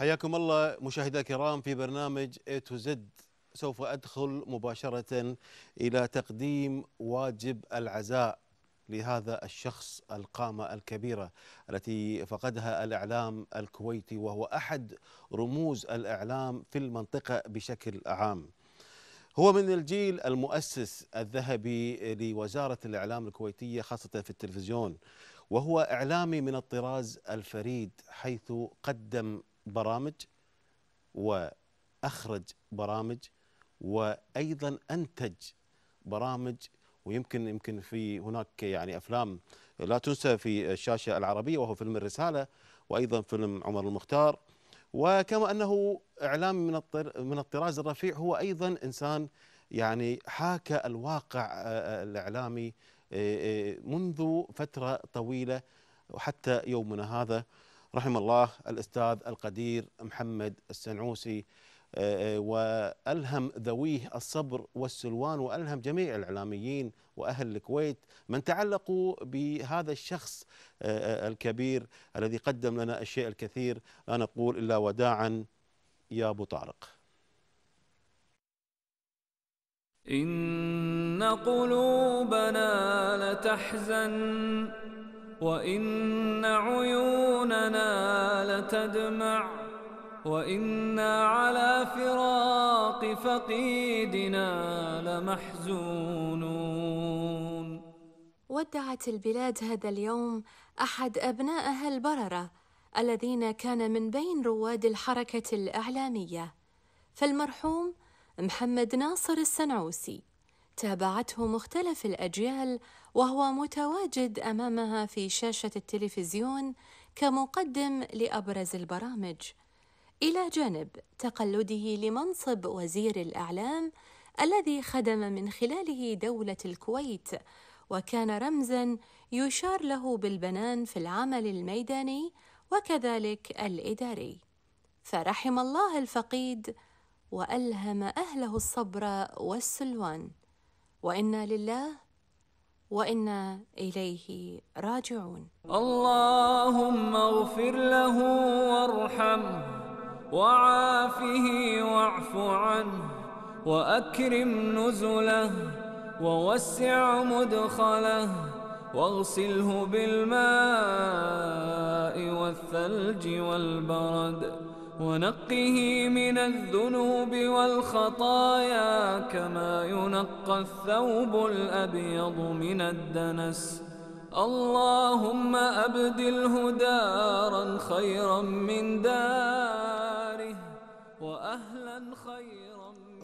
حياكم الله مشاهدينا الكرام في برنامج اي تو زد سوف ادخل مباشره الى تقديم واجب العزاء لهذا الشخص القامه الكبيره التي فقدها الاعلام الكويتي وهو احد رموز الاعلام في المنطقه بشكل عام. هو من الجيل المؤسس الذهبي لوزاره الاعلام الكويتيه خاصه في التلفزيون وهو اعلامي من الطراز الفريد حيث قدم برامج واخرج برامج وايضا انتج برامج ويمكن يمكن في هناك يعني افلام لا تنسى في الشاشه العربيه وهو فيلم الرساله وايضا فيلم عمر المختار وكما انه اعلام من من الطراز الرفيع هو ايضا انسان يعني حاكى الواقع آه، آه، الاعلامي آه، منذ فتره طويله وحتى يومنا هذا رحم الله الأستاذ القدير محمد السنعوسي آه، آه، والهم ذويه الصبر والسلوان والهم جميع الاعلاميين واهل الكويت من تعلقوا بهذا الشخص آه، الكبير الذي قدم لنا الشيء الكثير لا نقول الا وداعا يا ابو طارق. ان قلوبنا لتحزن وان عيوننا تدمع وإنا على فراق فقيدنا لمحزونون ودعت البلاد هذا اليوم أحد أبنائها البررة الذين كان من بين رواد الحركة الإعلامية فالمرحوم محمد ناصر السنعوسي تابعته مختلف الأجيال وهو متواجد أمامها في شاشة التلفزيون كمقدم لأبرز البرامج إلى جانب تقلده لمنصب وزير الإعلام الذي خدم من خلاله دولة الكويت وكان رمزا يشار له بالبنان في العمل الميداني وكذلك الإداري فرحم الله الفقيد وألهم أهله الصبر والسلوان وإنا لله وإنا إليه راجعون اللهم اغفر له وارحمه وعافه واعف عنه وأكرم نزله ووسع مدخله واغسله بالماء والثلج والبرد ونقه من الذنوب والخطايا كما ينقى الثوب الأبيض من الدنس اللهم أبدله دارا خيرا من داره وأهلا خيرا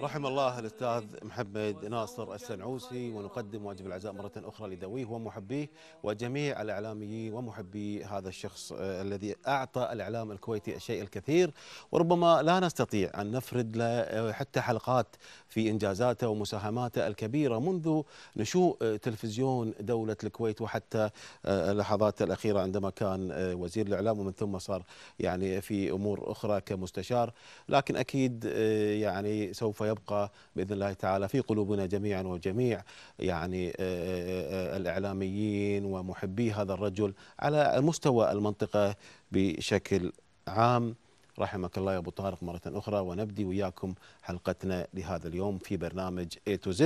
رحم الله الأستاذ محمد ناصر السنعوسي ونقدم واجب العزاء مرة أخرى لذويه ومحبيه وجميع الإعلاميين ومحبي هذا الشخص آه، الذي أعطى الإعلام الكويتي الشيء الكثير وربما لا نستطيع أن نفرد له آه، حتى حلقات في إنجازاته ومساهماته الكبيرة منذ نشوء آه، تلفزيون دولة الكويت وحتى لحظاته الأخيرة عندما كان وزير الإعلام ومن ثم صار يعني في أمور أخرى كمستشار لكن أكيد يعني سوف ويبقى باذن الله تعالى في قلوبنا جميعا وجميع يعني آه، آه، آه، الاعلاميين ومحبي هذا الرجل على مستوى المنطقه بشكل عام رحمك الله يا ابو طارق مره اخرى ونبدي وياكم حلقتنا لهذا اليوم في برنامج A to Z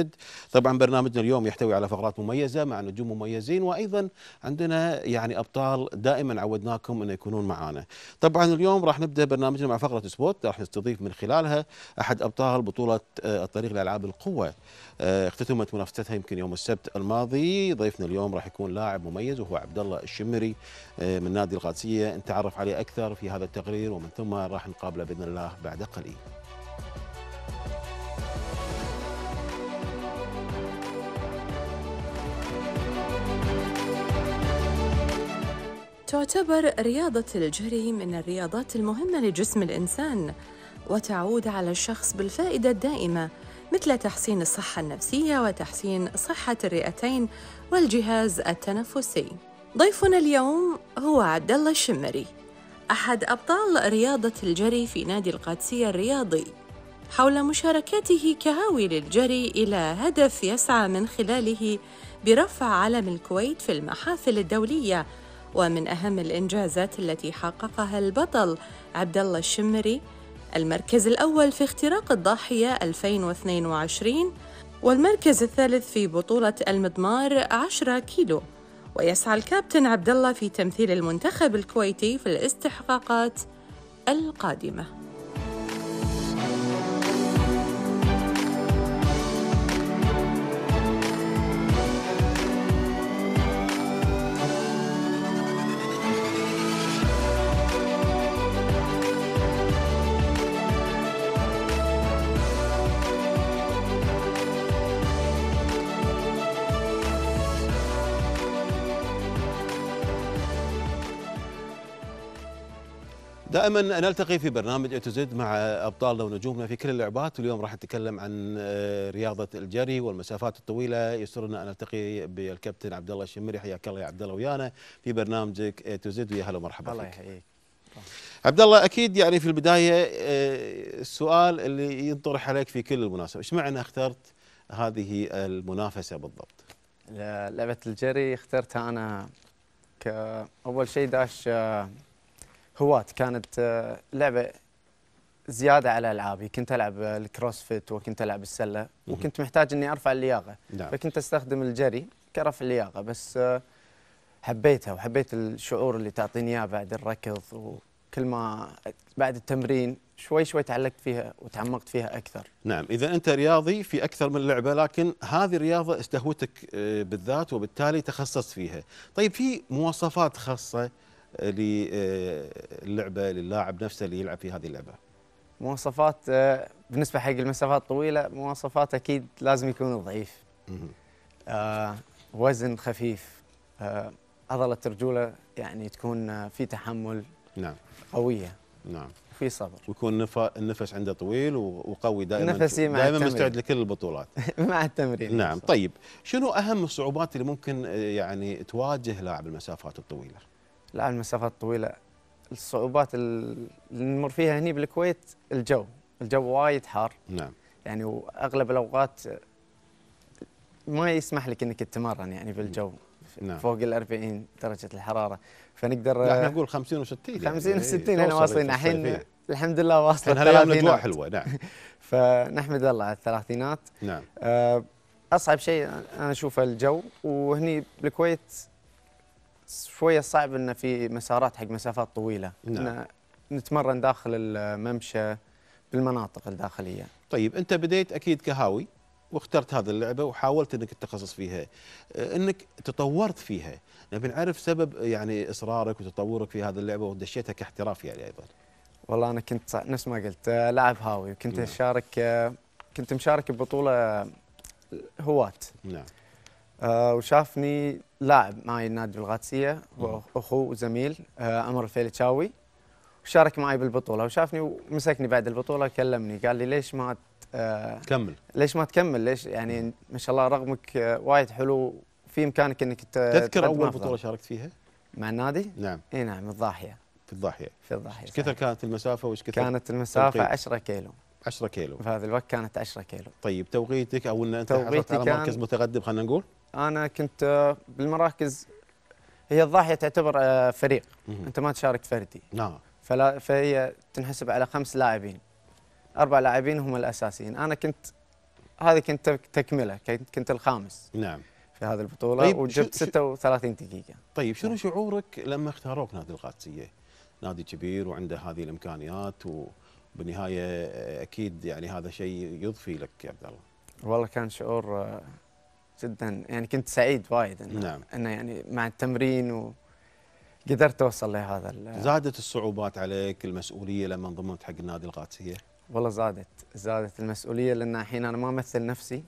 طبعا برنامجنا اليوم يحتوي على فقرات مميزة مع نجوم مميزين وأيضا عندنا يعني أبطال دائما عودناكم أن يكونون معنا طبعا اليوم راح نبدأ برنامجنا مع فقرة سبوت راح نستضيف من خلالها أحد أبطال بطولة آه، الطريق لألعاب القوة آه، اختتمت منافستها يمكن يوم السبت الماضي ضيفنا اليوم راح يكون لاعب مميز وهو عبد الله الشمري آه، من نادي القادسية نتعرف عليه أكثر في هذا التقرير ومن ثم راح نقابله بإذن الله بعد قليل تعتبر رياضة الجري من الرياضات المهمة لجسم الإنسان وتعود على الشخص بالفائدة الدائمة مثل تحسين الصحة النفسية وتحسين صحة الرئتين والجهاز التنفسي. ضيفنا اليوم هو عبد الله الشمري أحد أبطال رياضة الجري في نادي القادسية الرياضي حول مشاركته كهاوي للجري إلى هدف يسعى من خلاله برفع علم الكويت في المحافل الدولية ومن أهم الإنجازات التي حققها البطل عبد الله الشمري المركز الأول في اختراق الضاحية 2022 والمركز الثالث في بطولة المضمار 10 كيلو ويسعى الكابتن عبد الله في تمثيل المنتخب الكويتي في الاستحقاقات القادمه دائما نلتقي في برنامج اتوزد مع ابطالنا ونجومنا في كل اللعبات اليوم راح نتكلم عن آه، رياضه الجري والمسافات الطويله يسرنا ان نلتقي بالكابتن عبد الله الشمري حياك الله يا عبد الله ويانا في برنامجك زد ويا هلا ومرحبا الله يحييك عبد الله اكيد يعني في البدايه آه، السؤال اللي ينطرح عليك في كل المناسبه ايش معنى اخترت هذه المنافسه بالضبط لعبه الجري اخترتها انا كاول شيء داش آه، هواة كانت آه، لعبة زيادة على ألعابي كنت ألعب الكروسفيت وكنت ألعب السلة وكنت محتاج أني أرفع اللياقة نعم. فكنت أستخدم الجري كرفع اللياقة بس آه، حبيتها وحبيت الشعور اللي تعطيني إياه بعد الركض وكل ما بعد التمرين شوي شوي تعلقت فيها وتعمقت فيها اكثر. نعم، اذا انت رياضي في اكثر من لعبه لكن هذه الرياضه استهوتك آه، بالذات وبالتالي تخصصت فيها. طيب في مواصفات خاصه للعبه للاعب نفسه اللي يلعب في هذه اللعبه مواصفات آه، بالنسبه حق المسافات الطويله مواصفات اكيد لازم يكون ضعيف آه وزن خفيف آه عضله الرجوله يعني تكون آه، في تحمل نعم قويه نعم في صبر ويكون النفس عنده طويل وقوي دائما نفسي مع دائما التمرين. مستعد لكل البطولات مع التمرين نعم طيب شنو اهم الصعوبات اللي ممكن آه، يعني تواجه لاعب المسافات الطويله لا المسافات طويله الصعوبات اللي نمر فيها هنا بالكويت الجو الجو وايد حار نعم يعني واغلب الاوقات ما يسمح لك انك تتمرن يعني بالجو نعم. فوق ال 40 درجه الحراره فنقدر احنا نقول 50 و60 50 و60 هنا واصلين الحين الحمد لله واصلين الثلاثينات الاجواء حلوه نعم فنحمد الله على الثلاثينات نعم آه، اصعب شيء انا اشوفه الجو وهني بالكويت شويه صعب انه في مسارات حق مسافات طويله نعم. نتمرن داخل الممشى بالمناطق الداخليه طيب انت بديت اكيد كهاوي واخترت هذه اللعبه وحاولت انك تتخصص فيها آه، انك تطورت فيها نبي نعرف سبب يعني اصرارك وتطورك في هذه اللعبه ودشيتها كاحتراف يعني ايضا والله انا كنت نفس ما قلت آه، لاعب هاوي وكنت نعم. اشارك آه، كنت مشارك ببطوله هواة نعم وشافني لاعب معي النادي الغاتسيه هو اخوه وزميل آه، امر الفيلتشاوي وشارك معي بالبطوله وشافني ومسكني بعد البطوله كلمني قال لي ليش ما آه، تكمل ليش ما تكمل ليش يعني ما شاء الله رقمك آه، وايد حلو في امكانك انك تذكر اول مفضل. بطوله شاركت فيها مع النادي نعم اي نعم الضاحيه في الضاحيه في الضاحيه ايش كثر كانت المسافه وايش كثر كانت المسافه 10 كيلو 10 كيلو في هذا الوقت كانت 10 كيلو طيب توقيتك او ان انت حصلت على مركز متقدم خلينا نقول انا كنت آه، بالمراكز هي الضاحيه تعتبر آه، فريق انت ما تشارك فردي نعم فهي تنحسب على خمس لاعبين اربع لاعبين هم الاساسيين انا كنت هذه كنت تكمله كنت الخامس نعم في هذه البطوله طيب وجبت 36 دقيقه طيب شنو نعم. شعورك لما اختاروك نادي القادسيه نادي كبير وعنده هذه الامكانيات وبالنهايه آه، اكيد يعني هذا شيء يضفي لك يا عبد الله والله كان شعور جدا يعني كنت سعيد وايد انه نعم. إن يعني مع التمرين و قدرت اوصل لهذا زادت الصعوبات عليك المسؤوليه لما انضممت حق النادي القادسيه؟ والله زادت زادت المسؤوليه لان الحين انا ما امثل نفسي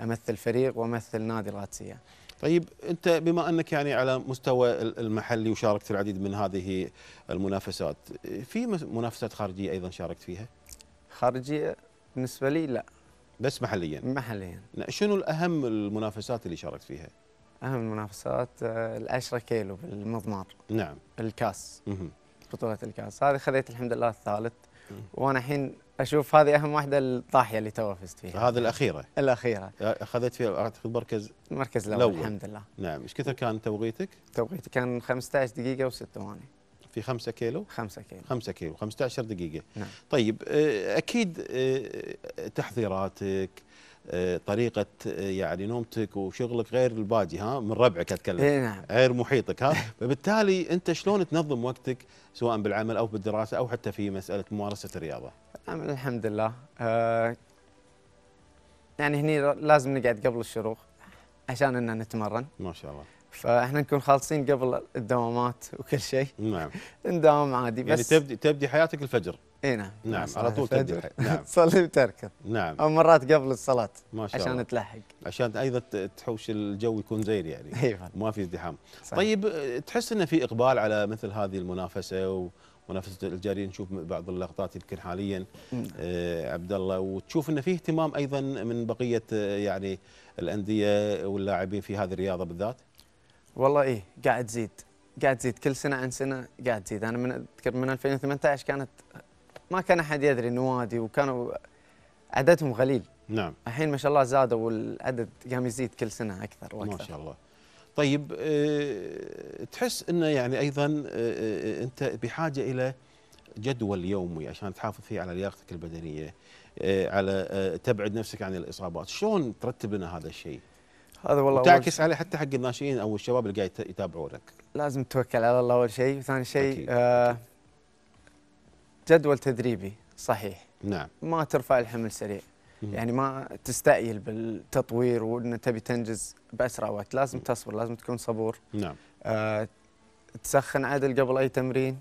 امثل فريق وامثل نادي القادسيه. طيب انت بما انك يعني على مستوى المحلي وشاركت العديد من هذه المنافسات، في منافسات خارجيه ايضا شاركت فيها؟ خارجيه بالنسبه لي لا بس محليا محليا شنو الاهم المنافسات اللي شاركت فيها؟ اهم المنافسات آه، ال10 كيلو بالمضمار نعم الكاس بطولة الكاس هذه خذيت الحمد لله الثالث وانا الحين اشوف هذه اهم واحده الطاحيه اللي تو فزت فيها هذه الاخيره الاخيره آه، اخذت فيها اعتقد مركز المركز الاول الحمد لله نعم ايش كثر كان توقيتك؟ توقيتي كان 15 دقيقه و6 ثواني في 5 كيلو 5 كيلو 5 كيلو 15 دقيقة نعم. طيب آه، أكيد آه، تحضيراتك آه، طريقة يعني نومتك وشغلك غير البادي ها من ربعك أتكلم إيه، نعم. غير محيطك ها فبالتالي أنت شلون تنظم وقتك سواء بالعمل أو بالدراسة أو حتى في مسألة ممارسة الرياضة الحمد لله يعني هني لازم نقعد قبل الشروق عشان أن نتمرن ما شاء الله فاحنا نكون خالصين قبل الدوامات وكل شيء نعم نداوم عادي يعني بس يعني تبدي تبدي حياتك الفجر اي نعم نعم على طول تبدي نعم تصلي وتركض نعم او مرات قبل الصلاه ما شاء عشان الله. تلحق عشان ايضا تحوش الجو يكون زين يعني أيوة. ما في ازدحام طيب تحس انه في اقبال على مثل هذه المنافسه ومنافسه الجاريه نشوف بعض اللقطات يمكن حاليا آه عبد الله وتشوف انه في اهتمام ايضا من بقيه آه، يعني الانديه واللاعبين في هذه الرياضه بالذات والله ايه قاعد تزيد قاعد تزيد كل سنه عن سنه قاعد تزيد انا من اذكر من 2018 كانت ما كان احد يدري النوادي وكانوا عددهم قليل نعم الحين ما شاء الله زادوا والعدد قام يزيد كل سنه اكثر واكثر ما شاء الله طيب أه تحس انه يعني ايضا آه،, آه،, أه انت بحاجه الى جدول يومي عشان تحافظ فيه على لياقتك البدنيه أه على أه تبعد نفسك عن الاصابات شلون ترتب لنا هذا الشيء هذا والله تعكس عليه حتى حق الناشئين او الشباب اللي قاعد يتابعونك لازم توكل على الله اول شيء وثاني شيء آه جدول تدريبي صحيح نعم ما ترفع الحمل سريع مم. يعني ما تستايل بالتطوير وان تبي تنجز باسرع وقت لازم مم. تصبر لازم تكون صبور نعم آه تسخن عدل قبل اي تمرين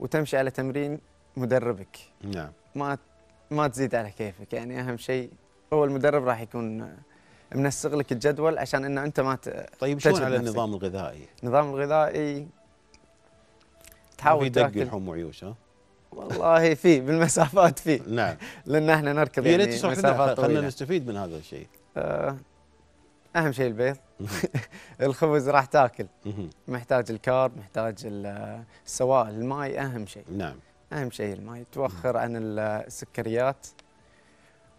وتمشي على تمرين مدربك نعم ما ما تزيد على كيفك يعني اهم شيء هو المدرب راح يكون منسق لك الجدول عشان انه انت ما طيب شلون على النظام الغذائي؟ النظام الغذائي تحاول تدق لحوم وعيوش ها؟ والله في بالمسافات في نعم لان احنا نركض يعني مسافات خلينا نستفيد من هذا الشيء آه، اهم شيء البيض الخبز راح تاكل محتاج الكارب محتاج السوائل الماي اهم شيء نعم اهم شيء الماي توخر عن السكريات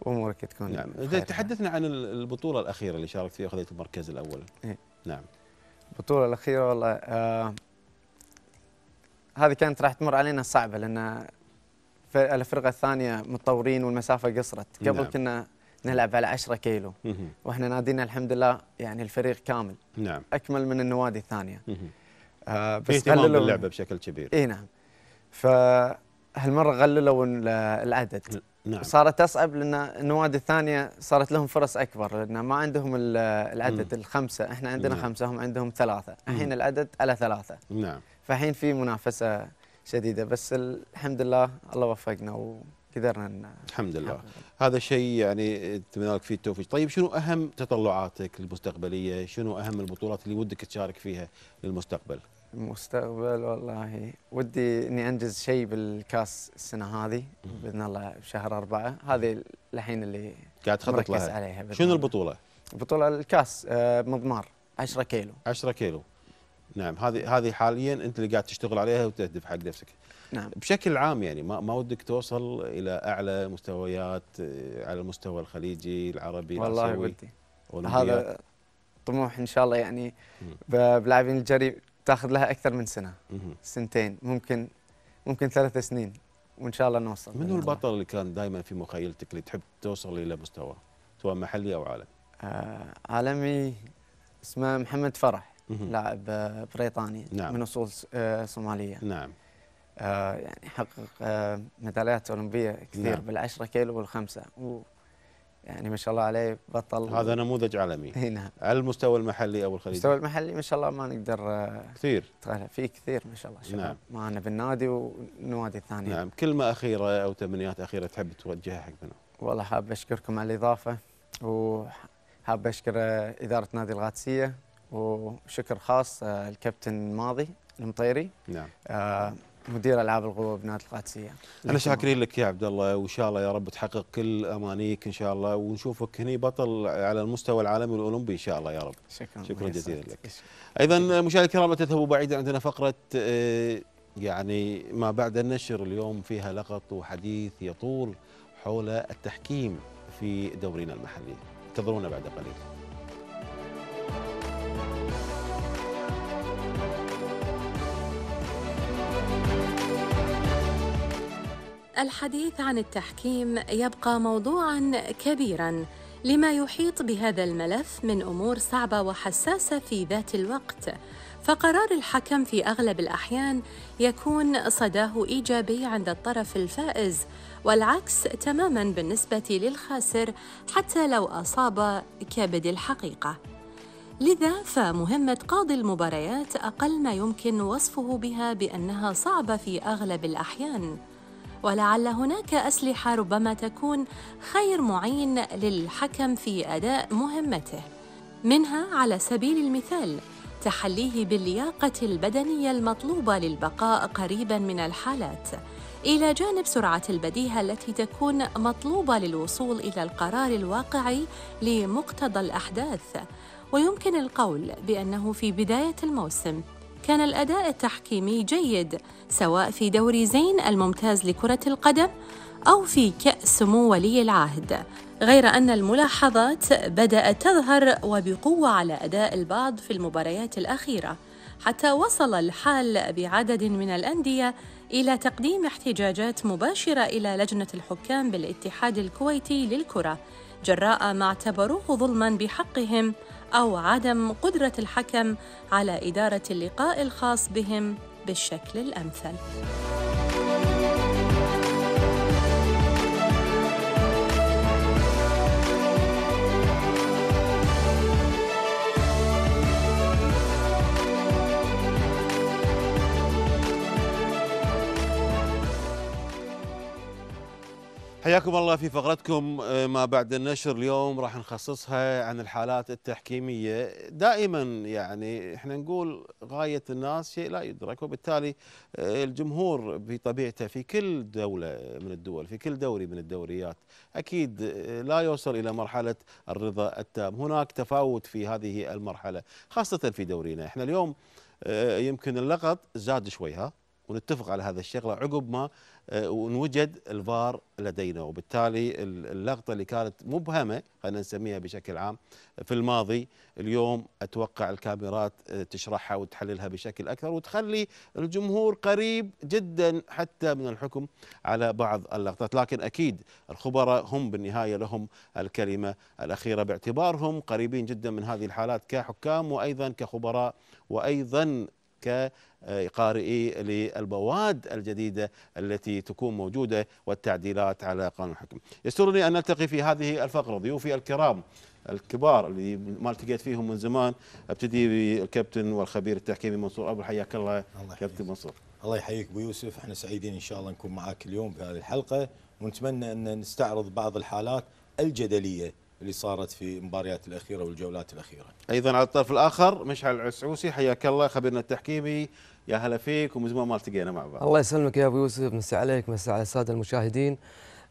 وامورك تكون نعم اذا تحدثنا عن البطوله الاخيره اللي شاركت فيها وخذيت المركز الاول إيه؟ نعم البطوله الاخيره والله آه هذه كانت راح تمر علينا صعبه لان الفرقه الثانيه متطورين والمسافه قصرت قبل نعم. كنا نلعب على 10 كيلو واحنا نادينا الحمد لله يعني الفريق كامل نعم اكمل من النوادي الثانيه آه بس اهتمام اللعبه بشكل كبير اي نعم ف هالمره غللوا العدد نعم. صارت اصعب لان النوادي الثانيه صارت لهم فرص اكبر لان ما عندهم العدد مم. الخمسه احنا عندنا نعم. خمسه هم عندهم ثلاثه الحين العدد على ثلاثه نعم فالحين في منافسه شديده بس الحمد لله الله وفقنا وقدرنا ان الحمد لله الحمد. هذا شيء يعني اتمنى لك فيه التوفيق طيب شنو اهم تطلعاتك المستقبليه شنو اهم البطولات اللي ودك تشارك فيها للمستقبل المستقبل والله ودي اني انجز شيء بالكاس السنه هذه باذن الله بشهر اربعه هذه الحين اللي قاعد تخطط لها عليها شنو البطوله؟ البطوله الكاس آه، مضمار 10 كيلو 10 كيلو نعم هذه هذه حاليا انت اللي قاعد تشتغل عليها وتهدف حق نفسك نعم بشكل عام يعني ما ما ودك توصل الى اعلى مستويات آه، على المستوى الخليجي العربي والله ودي هذا طموح ان شاء الله يعني بلاعبين الجري تاخذ لها اكثر من سنه سنتين ممكن ممكن ثلاث سنين وان شاء الله نوصل من هو البطل اللي كان دائما في مخيلتك اللي تحب توصل الى مستوى سواء محلي او عالمي؟ آه عالمي اسمه محمد فرح لاعب آه، بريطاني نعم. من اصول آه، صوماليه نعم آه يعني حقق آه ميداليات اولمبيه كثير نعم. بالعشرة كيلو والخمسه و يعني ما شاء الله عليه بطل هذا نموذج عالمي نعم على المستوى المحلي او الخليجي المستوى المحلي ما شاء الله ما نقدر آه، كثير في كثير ما شاء الله شباب نعم. معنا بالنادي والنوادي الثانيه نعم كلمه اخيره او تمنيات اخيره تحب توجهها حق حقنا والله حاب اشكركم على الاضافه وحاب اشكر آه، اداره نادي الغاتسيه وشكر خاص آه، الكابتن ماضي المطيري نعم مدير العاب القوه بنادي القادسيه احنا شاكرين لك يا عبد الله وان شاء الله يا رب تحقق كل امانيك ان شاء الله ونشوفك هني بطل على المستوى العالمي الاولمبي ان شاء الله يا رب شكرا شكرا جزيلا لك ايضا مشاهدي الكرام لا تذهبوا بعيدا عندنا فقره آه، يعني ما بعد النشر اليوم فيها لغط وحديث يطول حول التحكيم في دورينا المحلي انتظرونا بعد قليل الحديث عن التحكيم يبقى موضوعا كبيرا لما يحيط بهذا الملف من امور صعبه وحساسه في ذات الوقت فقرار الحكم في اغلب الاحيان يكون صداه ايجابي عند الطرف الفائز والعكس تماما بالنسبه للخاسر حتى لو اصاب كبد الحقيقه لذا فمهمة قاضي المباريات أقل ما يمكن وصفه بها بأنها صعبة في أغلب الأحيان، ولعل هناك أسلحة ربما تكون خير معين للحكم في أداء مهمته منها على سبيل المثال تحليه باللياقة البدنية المطلوبة للبقاء قريبا من الحالات إلى جانب سرعة البديهة التي تكون مطلوبة للوصول إلى القرار الواقعي لمقتضى الأحداث ويمكن القول بأنه في بداية الموسم كان الأداء التحكيمي جيد سواء في دوري زين الممتاز لكرة القدم أو في كأس سمو ولي العهد غير أن الملاحظات بدأت تظهر وبقوة على أداء البعض في المباريات الأخيرة حتى وصل الحال بعدد من الأندية إلى تقديم احتجاجات مباشرة إلى لجنة الحكام بالاتحاد الكويتي للكرة جراء ما اعتبروه ظلما بحقهم أو عدم قدرة الحكم على إدارة اللقاء الخاص بهم بالشكل الأمثل. حياكم الله في فقرتكم آه، ما بعد النشر اليوم راح نخصصها عن الحالات التحكيميه دائما يعني احنا نقول غايه الناس شيء لا يدرك وبالتالي آه، الجمهور بطبيعته في كل دوله من الدول في كل دوري من الدوريات اكيد آه، لا يوصل الى مرحله الرضا التام هناك تفاوت في هذه المرحله خاصه في دورينا احنا اليوم يمكن اللغط زاد شوي ها ونتفق على هذا الشغله عقب ما آه، ونوجد الفار لدينا وبالتالي اللقطه اللي كانت مبهمه خلينا نسميها بشكل عام في الماضي اليوم اتوقع الكاميرات آه، تشرحها وتحللها بشكل اكثر وتخلي الجمهور قريب جدا حتى من الحكم على بعض اللقطات لكن اكيد الخبراء هم بالنهايه لهم الكلمه الاخيره باعتبارهم قريبين جدا من هذه الحالات كحكام وايضا كخبراء وايضا كقارئي للمواد الجديدة التي تكون موجودة والتعديلات على قانون الحكم يسرني أن نلتقي في هذه الفقرة ضيوفي الكرام الكبار اللي ما التقيت فيهم من زمان ابتدي بالكابتن والخبير التحكيمي منصور ابو حياك الله, الله كابتن منصور الله يحييك ابو يوسف احنا سعيدين ان شاء الله نكون معاك اليوم في هذه الحلقه ونتمنى ان نستعرض بعض الحالات الجدليه اللي صارت في المباريات الاخيره والجولات الاخيره. ايضا على الطرف الاخر مشعل العسعوسي حياك الله خبيرنا التحكيمي يا هلا فيك ومن زمان ما التقينا مع بعض. الله يسلمك يا ابو يوسف مسي عليك مسي على الساده المشاهدين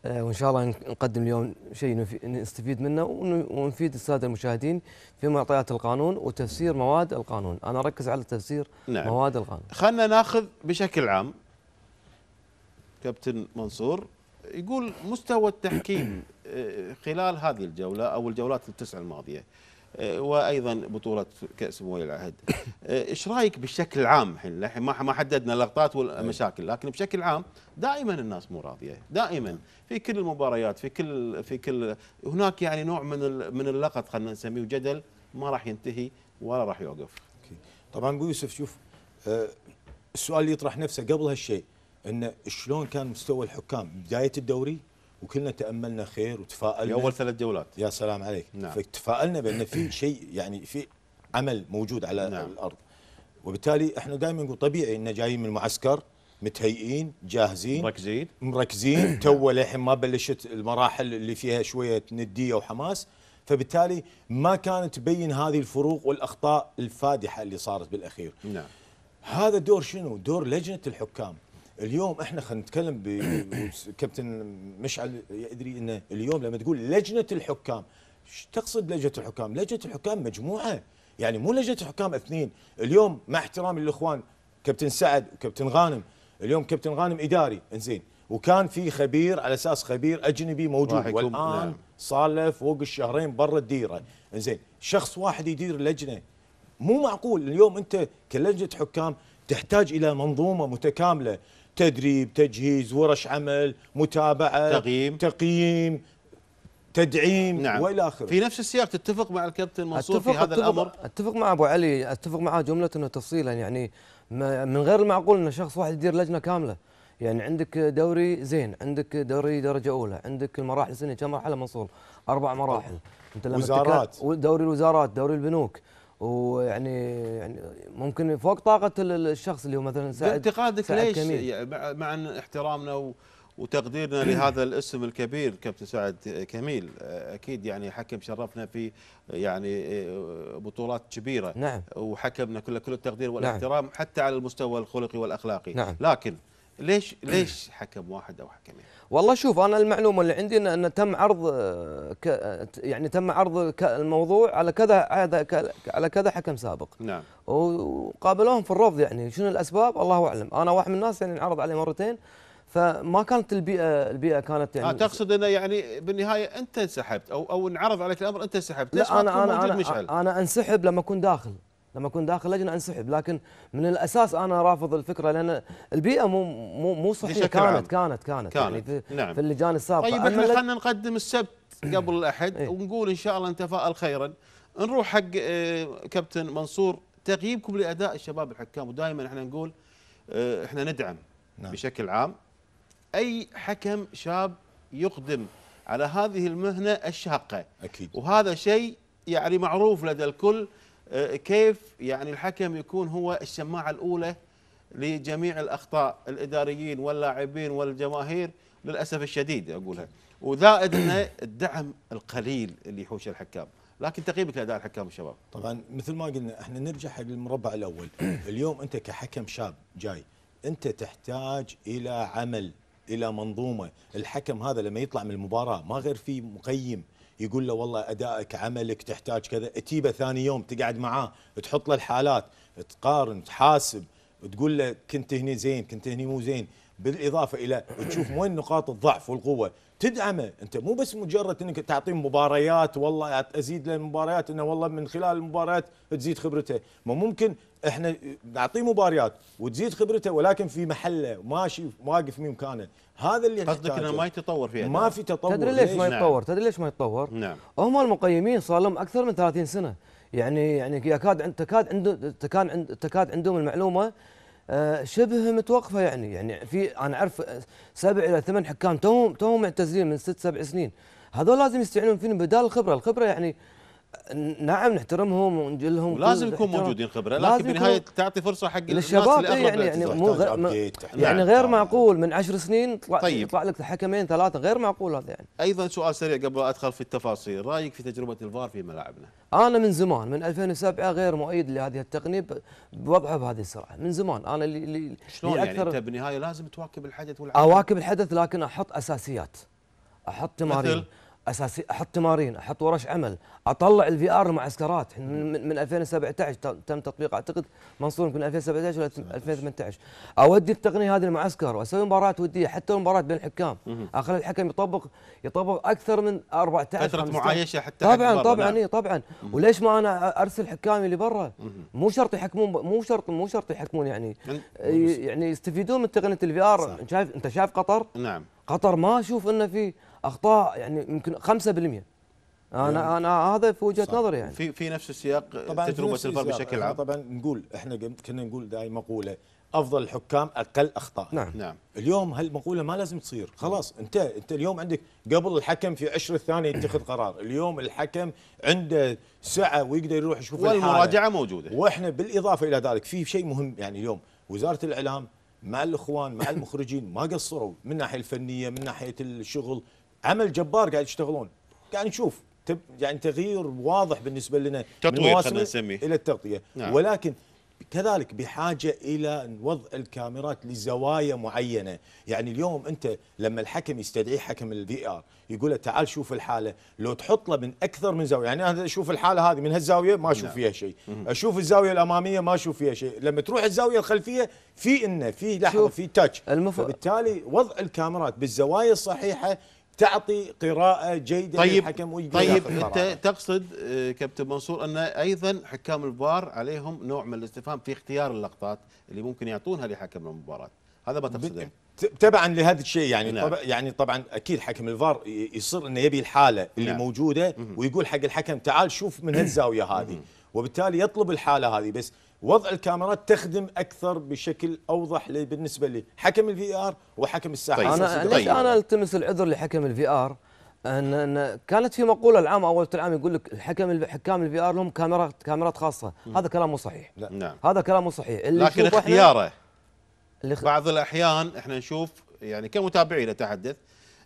آه، وان شاء الله نقدم اليوم شيء نستفيد منه ونفيد الساده المشاهدين في معطيات القانون وتفسير مواد القانون، انا اركز على تفسير نعم. مواد القانون. خلينا ناخذ بشكل عام كابتن منصور يقول مستوى التحكيم خلال هذه الجولة أو الجولات التسع الماضية آه، وايضا بطوله كاس موي العهد آه، ايش رايك بالشكل العام الحين ما حددنا اللقطات والمشاكل لكن بشكل عام دائما الناس مو راضيه دائما نعم. في كل المباريات في كل في كل هناك يعني نوع من من اللقط خلينا نسميه وجدل ما راح ينتهي ولا راح يوقف طبعا ابو يوسف شوف آه، السؤال اللي يطرح نفسه قبل هالشيء انه شلون كان مستوى الحكام بدايه الدوري وكلنا تاملنا خير وتفائلنا اول ثلاث جولات يا سلام عليك نعم. فتفائلنا بان في شيء يعني في عمل موجود على نعم. الارض وبالتالي احنا دائما نقول طبيعي ان جايين من المعسكر متهيئين جاهزين مركزين مركزين تو للحين ما بلشت المراحل اللي فيها شويه نديه وحماس فبالتالي ما كانت تبين هذه الفروق والاخطاء الفادحه اللي صارت بالاخير نعم هذا دور شنو دور لجنه الحكام اليوم احنا خلينا نتكلم كابتن مشعل يدري ان اليوم لما تقول لجنه الحكام ايش تقصد لجنه الحكام؟ لجنه الحكام مجموعه يعني مو لجنه الحكام اثنين، اليوم مع احترامي للاخوان كابتن سعد وكابتن غانم، اليوم كابتن غانم اداري انزين وكان في خبير على اساس خبير اجنبي موجود والان نعم. صار له فوق الشهرين برا الديره، انزين شخص واحد يدير لجنه مو معقول اليوم انت كلجنه حكام تحتاج الى منظومه متكامله تدريب تجهيز ورش عمل متابعه تقييم تقييم تدعيم نعم. والى اخره في نفس السياق تتفق مع الكابتن منصور في هذا أتفق الامر اتفق مع ابو علي اتفق معه جمله وتفصيلا يعني من غير المعقول ان شخص واحد يدير لجنه كامله يعني عندك دوري زين عندك دوري درجه اولى عندك المراحل السنيه كم مرحله منصور اربع مراحل انت لما وزارات دوري الوزارات دوري البنوك ويعني يعني ممكن فوق طاقه الشخص اللي هو مثلا سعد بانتقادك ليش يعني مع احترامنا وتقديرنا لهذا الاسم الكبير كابتن سعد كميل اكيد يعني حكم شرفنا في يعني آه، بطولات كبيره نعم وحكمنا كل كل التقدير نعم. والاحترام نعم حتى على المستوى الخلقي والاخلاقي نعم لكن ليش إيه. ليش حكم واحد او حكمين؟ والله شوف انا المعلومه اللي عندي ان, آه، آه، يعني تم عرض ك يعني تم عرض الموضوع على كذا على كذا حكم سابق نعم وقابلوهم في الرفض يعني شنو الاسباب؟ الله اعلم، انا واحد من الناس يعني انعرض عليه مرتين فما كانت البيئه البيئه كانت يعني آه تقصد انه يعني بالنهايه انت انسحبت او او انعرض عليك الامر انت انسحبت ليش لا ما انا انا انا, أنا انسحب لما اكون داخل لما اكون داخل لجنه انسحب لكن من الاساس انا رافض الفكره لان البيئه مو مو مو صحيه كانت, كانت كانت كانت يعني في, نعم. في اللجان السابقه طيب احنا خلينا نقدم السبت قبل الاحد ايه؟ ونقول ان شاء الله نتفائل خيرا نروح حق آه، كابتن منصور تقييمكم لاداء الشباب الحكام ودائما احنا نقول آه، احنا ندعم نعم. بشكل عام اي حكم شاب يقدم على هذه المهنه الشاقه اكيد وهذا شيء يعني معروف لدى الكل آه، كيف يعني الحكم يكون هو الشماعة الأولى لجميع الأخطاء الإداريين واللاعبين والجماهير للأسف الشديد أقولها وزائد الدعم القليل اللي يحوش الحكام لكن تقييمك لاداء الحكام الشباب طبعا مثل ما قلنا احنا نرجع حق المربع الاول اليوم انت كحكم شاب جاي انت تحتاج الى عمل الى منظومه الحكم هذا لما يطلع من المباراه ما غير في مقيم يقول له والله ادائك عملك تحتاج كذا تجيبه ثاني يوم تقعد معاه تحط له الحالات تقارن تحاسب تقول له كنت هني زين كنت هني مو زين بالاضافه الى تشوف وين نقاط الضعف والقوه تدعمه انت مو بس مجرد انك تعطيه مباريات والله ازيد له مباريات انه والله من خلال المباريات تزيد خبرته ما ممكن احنا نعطيه مباريات وتزيد خبرته ولكن في محله ماشي واقف في مكانه هذا اللي قصدك انه ما يتطور فيها ما في تطور تدري ليش, ليش ما نعم. يتطور نعم. تدري ليش ما يتطور نعم هم المقيمين صار لهم اكثر من 30 سنه يعني يعني يكاد تكاد عنده تكاد عند تكاد عندهم المعلومه آه، شبه متوقفه يعني يعني في انا اعرف سبع الى ثمان حكام توهم توهم معتزلين من ست سبع سنين هذول لازم يستعينون فيهم بدال الخبره الخبره يعني نعم نحترمهم ونجلهم لازم يكون موجودين خبره لكن بالنهايه تعطي فرصه حق للشباب إيه يعني يعني مو غير يعني غير معقول من عشر سنين طلع طيب. يطلع لك حكمين ثلاثه غير معقول هذا يعني ايضا سؤال سريع قبل ادخل في التفاصيل رايك في تجربه الفار في ملاعبنا انا من زمان من 2007 غير مؤيد لهذه التقنيه بوضعها بهذه السرعه من زمان انا اللي, اللي شلون يعني انت بالنهايه لازم تواكب الحدث والعالم اواكب الحدث لكن احط اساسيات احط تمارين مثل اساسي احط تمارين احط ورش عمل اطلع الفي ار المعسكرات من, من 2017 تم تطبيق اعتقد منصور من 2017 ولا 2018 اودي التقنيه هذه المعسكر واسوي مباريات وديه حتى مباراه بين الحكام اخلي الحكم يطبق يطبق اكثر من 14 فتره معايشه حتى طبعا طبعا نعم. طبعا وليش ما انا ارسل حكامي اللي برا مو شرط يحكمون مو شرط مو شرط يحكمون يعني يعني, يعني يستفيدون من تقنيه الفي ار شايف انت شايف قطر نعم قطر ما اشوف انه في اخطاء يعني يمكن 5% انا يعني انا هذا في وجهه نظري يعني في في نفس السياق طبعا تجربه الفار بشكل عام طبعا نقول احنا كنا نقول دائما مقوله افضل الحكام اقل اخطاء نعم نعم اليوم هالمقوله ما لازم تصير خلاص انت انت اليوم عندك قبل الحكم في عشر الثانيه يتخذ قرار اليوم الحكم عنده سعه ويقدر يروح يشوف والمراجعه الحالة. موجوده واحنا بالاضافه الى ذلك في شيء مهم يعني اليوم وزاره الاعلام مع الاخوان مع المخرجين ما قصروا من الناحيه الفنيه من ناحيه الشغل عمل جبار قاعد يشتغلون قاعد نشوف يعني تغيير واضح بالنسبه لنا تطوير خلينا نسميه الى التغطيه نعم. ولكن كذلك بحاجة إلى وضع الكاميرات لزوايا معينة يعني اليوم أنت لما الحكم يستدعي حكم الفي آر يقول له تعال شوف الحالة لو تحط له من أكثر من زاوية يعني أنا أشوف الحالة هذه من هالزاوية ما أشوف نعم. فيها شيء أشوف الزاوية الأمامية ما أشوف فيها شيء لما تروح الزاوية الخلفية في إنه في لحظة في تاتش المف... فبالتالي وضع الكاميرات بالزوايا الصحيحة تعطي قراءة جيدة طيب للحكم ويجري طيب انت تقصد آه، كابتن منصور ان ايضا حكام الفار عليهم نوع من الاستفهام في اختيار اللقطات اللي ممكن يعطونها لحكم المباراة هذا ما تقصده تبعا لهذا الشيء يعني نعم. طبع يعني طبعا اكيد حكم الفار يصير انه يبي الحاله اللي نعم. موجوده ويقول حق الحكم تعال شوف من هالزاويه هذه وبالتالي يطلب الحاله هذه بس وضع الكاميرات تخدم اكثر بشكل اوضح لي بالنسبه لي حكم الفي ار وحكم الساحه طيب. انا طيب. ليش طيب. انا التمس العذر لحكم الفي ار ان كانت في مقوله العام اول العام يقول لك الحكم حكام الفي ار لهم كاميرات كاميرات خاصه م. هذا كلام مو صحيح لا. نعم هذا كلام مو صحيح اللي لكن اختياره اللي خ... بعض الاحيان احنا نشوف يعني كمتابعين اتحدث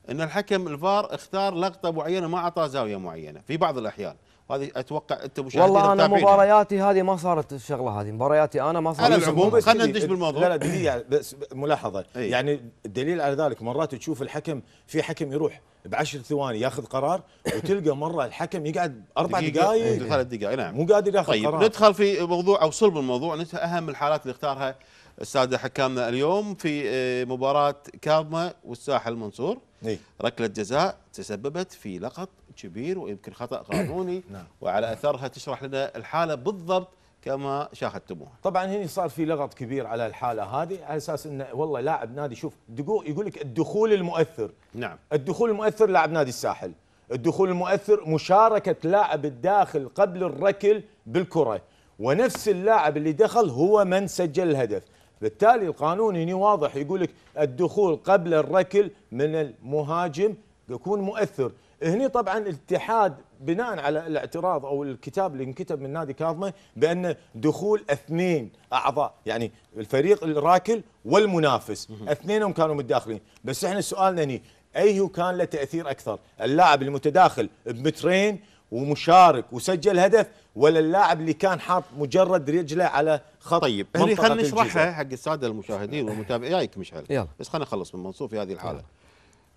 ان الحكم الفار اختار لقطه معينه ما اعطاه زاويه معينه في بعض الاحيان هذه اتوقع انت مشاهدين والله انا مبارياتي هذه ما صارت الشغله هذه مبارياتي انا ما صارت على العموم خلينا ندش بالموضوع لا لا دقيقه بس إيه. ملاحظه أي. يعني الدليل على ذلك مرات تشوف الحكم في حكم يروح بعشر ثواني ياخذ قرار وتلقى مره الحكم يقعد اربع دقائق إيه، ثلاث دقائق نعم مو قادر ياخذ طيب قرار ندخل في موضوع او صلب الموضوع اهم الحالات اللي اختارها الساده حكامنا اليوم في آه، مباراه كاظمه والساحل المنصور إيه. ركله جزاء تسببت في لقط كبير ويمكن خطا قانوني نعم. وعلى اثرها تشرح لنا الحاله بالضبط كما شاهدتموها طبعا هنا صار في لغط كبير على الحاله هذه على اساس انه والله لاعب نادي شوف يقول لك الدخول المؤثر نعم الدخول المؤثر لاعب نادي الساحل الدخول المؤثر مشاركه لاعب الداخل قبل الركل بالكره ونفس اللاعب اللي دخل هو من سجل الهدف بالتالي القانون هنا واضح يقول لك الدخول قبل الركل من المهاجم يكون مؤثر هني طبعا الاتحاد بناء على الاعتراض او الكتاب اللي انكتب من نادي كاظمه بان دخول اثنين اعضاء يعني الفريق الراكل والمنافس اثنينهم كانوا متداخلين بس احنا سؤالنا هني اي هو كان له تاثير اكثر اللاعب المتداخل بمترين ومشارك وسجل هدف ولا اللاعب اللي كان حاط مجرد رجله على خط طيب خلينا نشرحها حق الساده المشاهدين والمتابعين يايك مشعل يلا. بس خلينا نخلص من منصور في هذه الحاله يلا.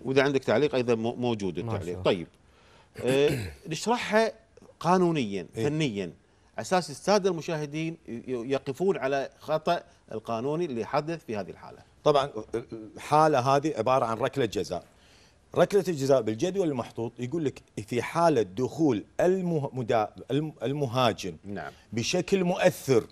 واذا عندك تعليق ايضا موجود التعليق طيب آه، نشرحها قانونيا إيه. فنيا اساس الساده المشاهدين يقفون على خطا القانوني اللي حدث في هذه الحاله طبعا آه، الحاله هذه عباره عن ركله جزاء ركله الجزاء بالجدول المحطوط يقول لك في حاله دخول المهاجم نعم. بشكل مؤثر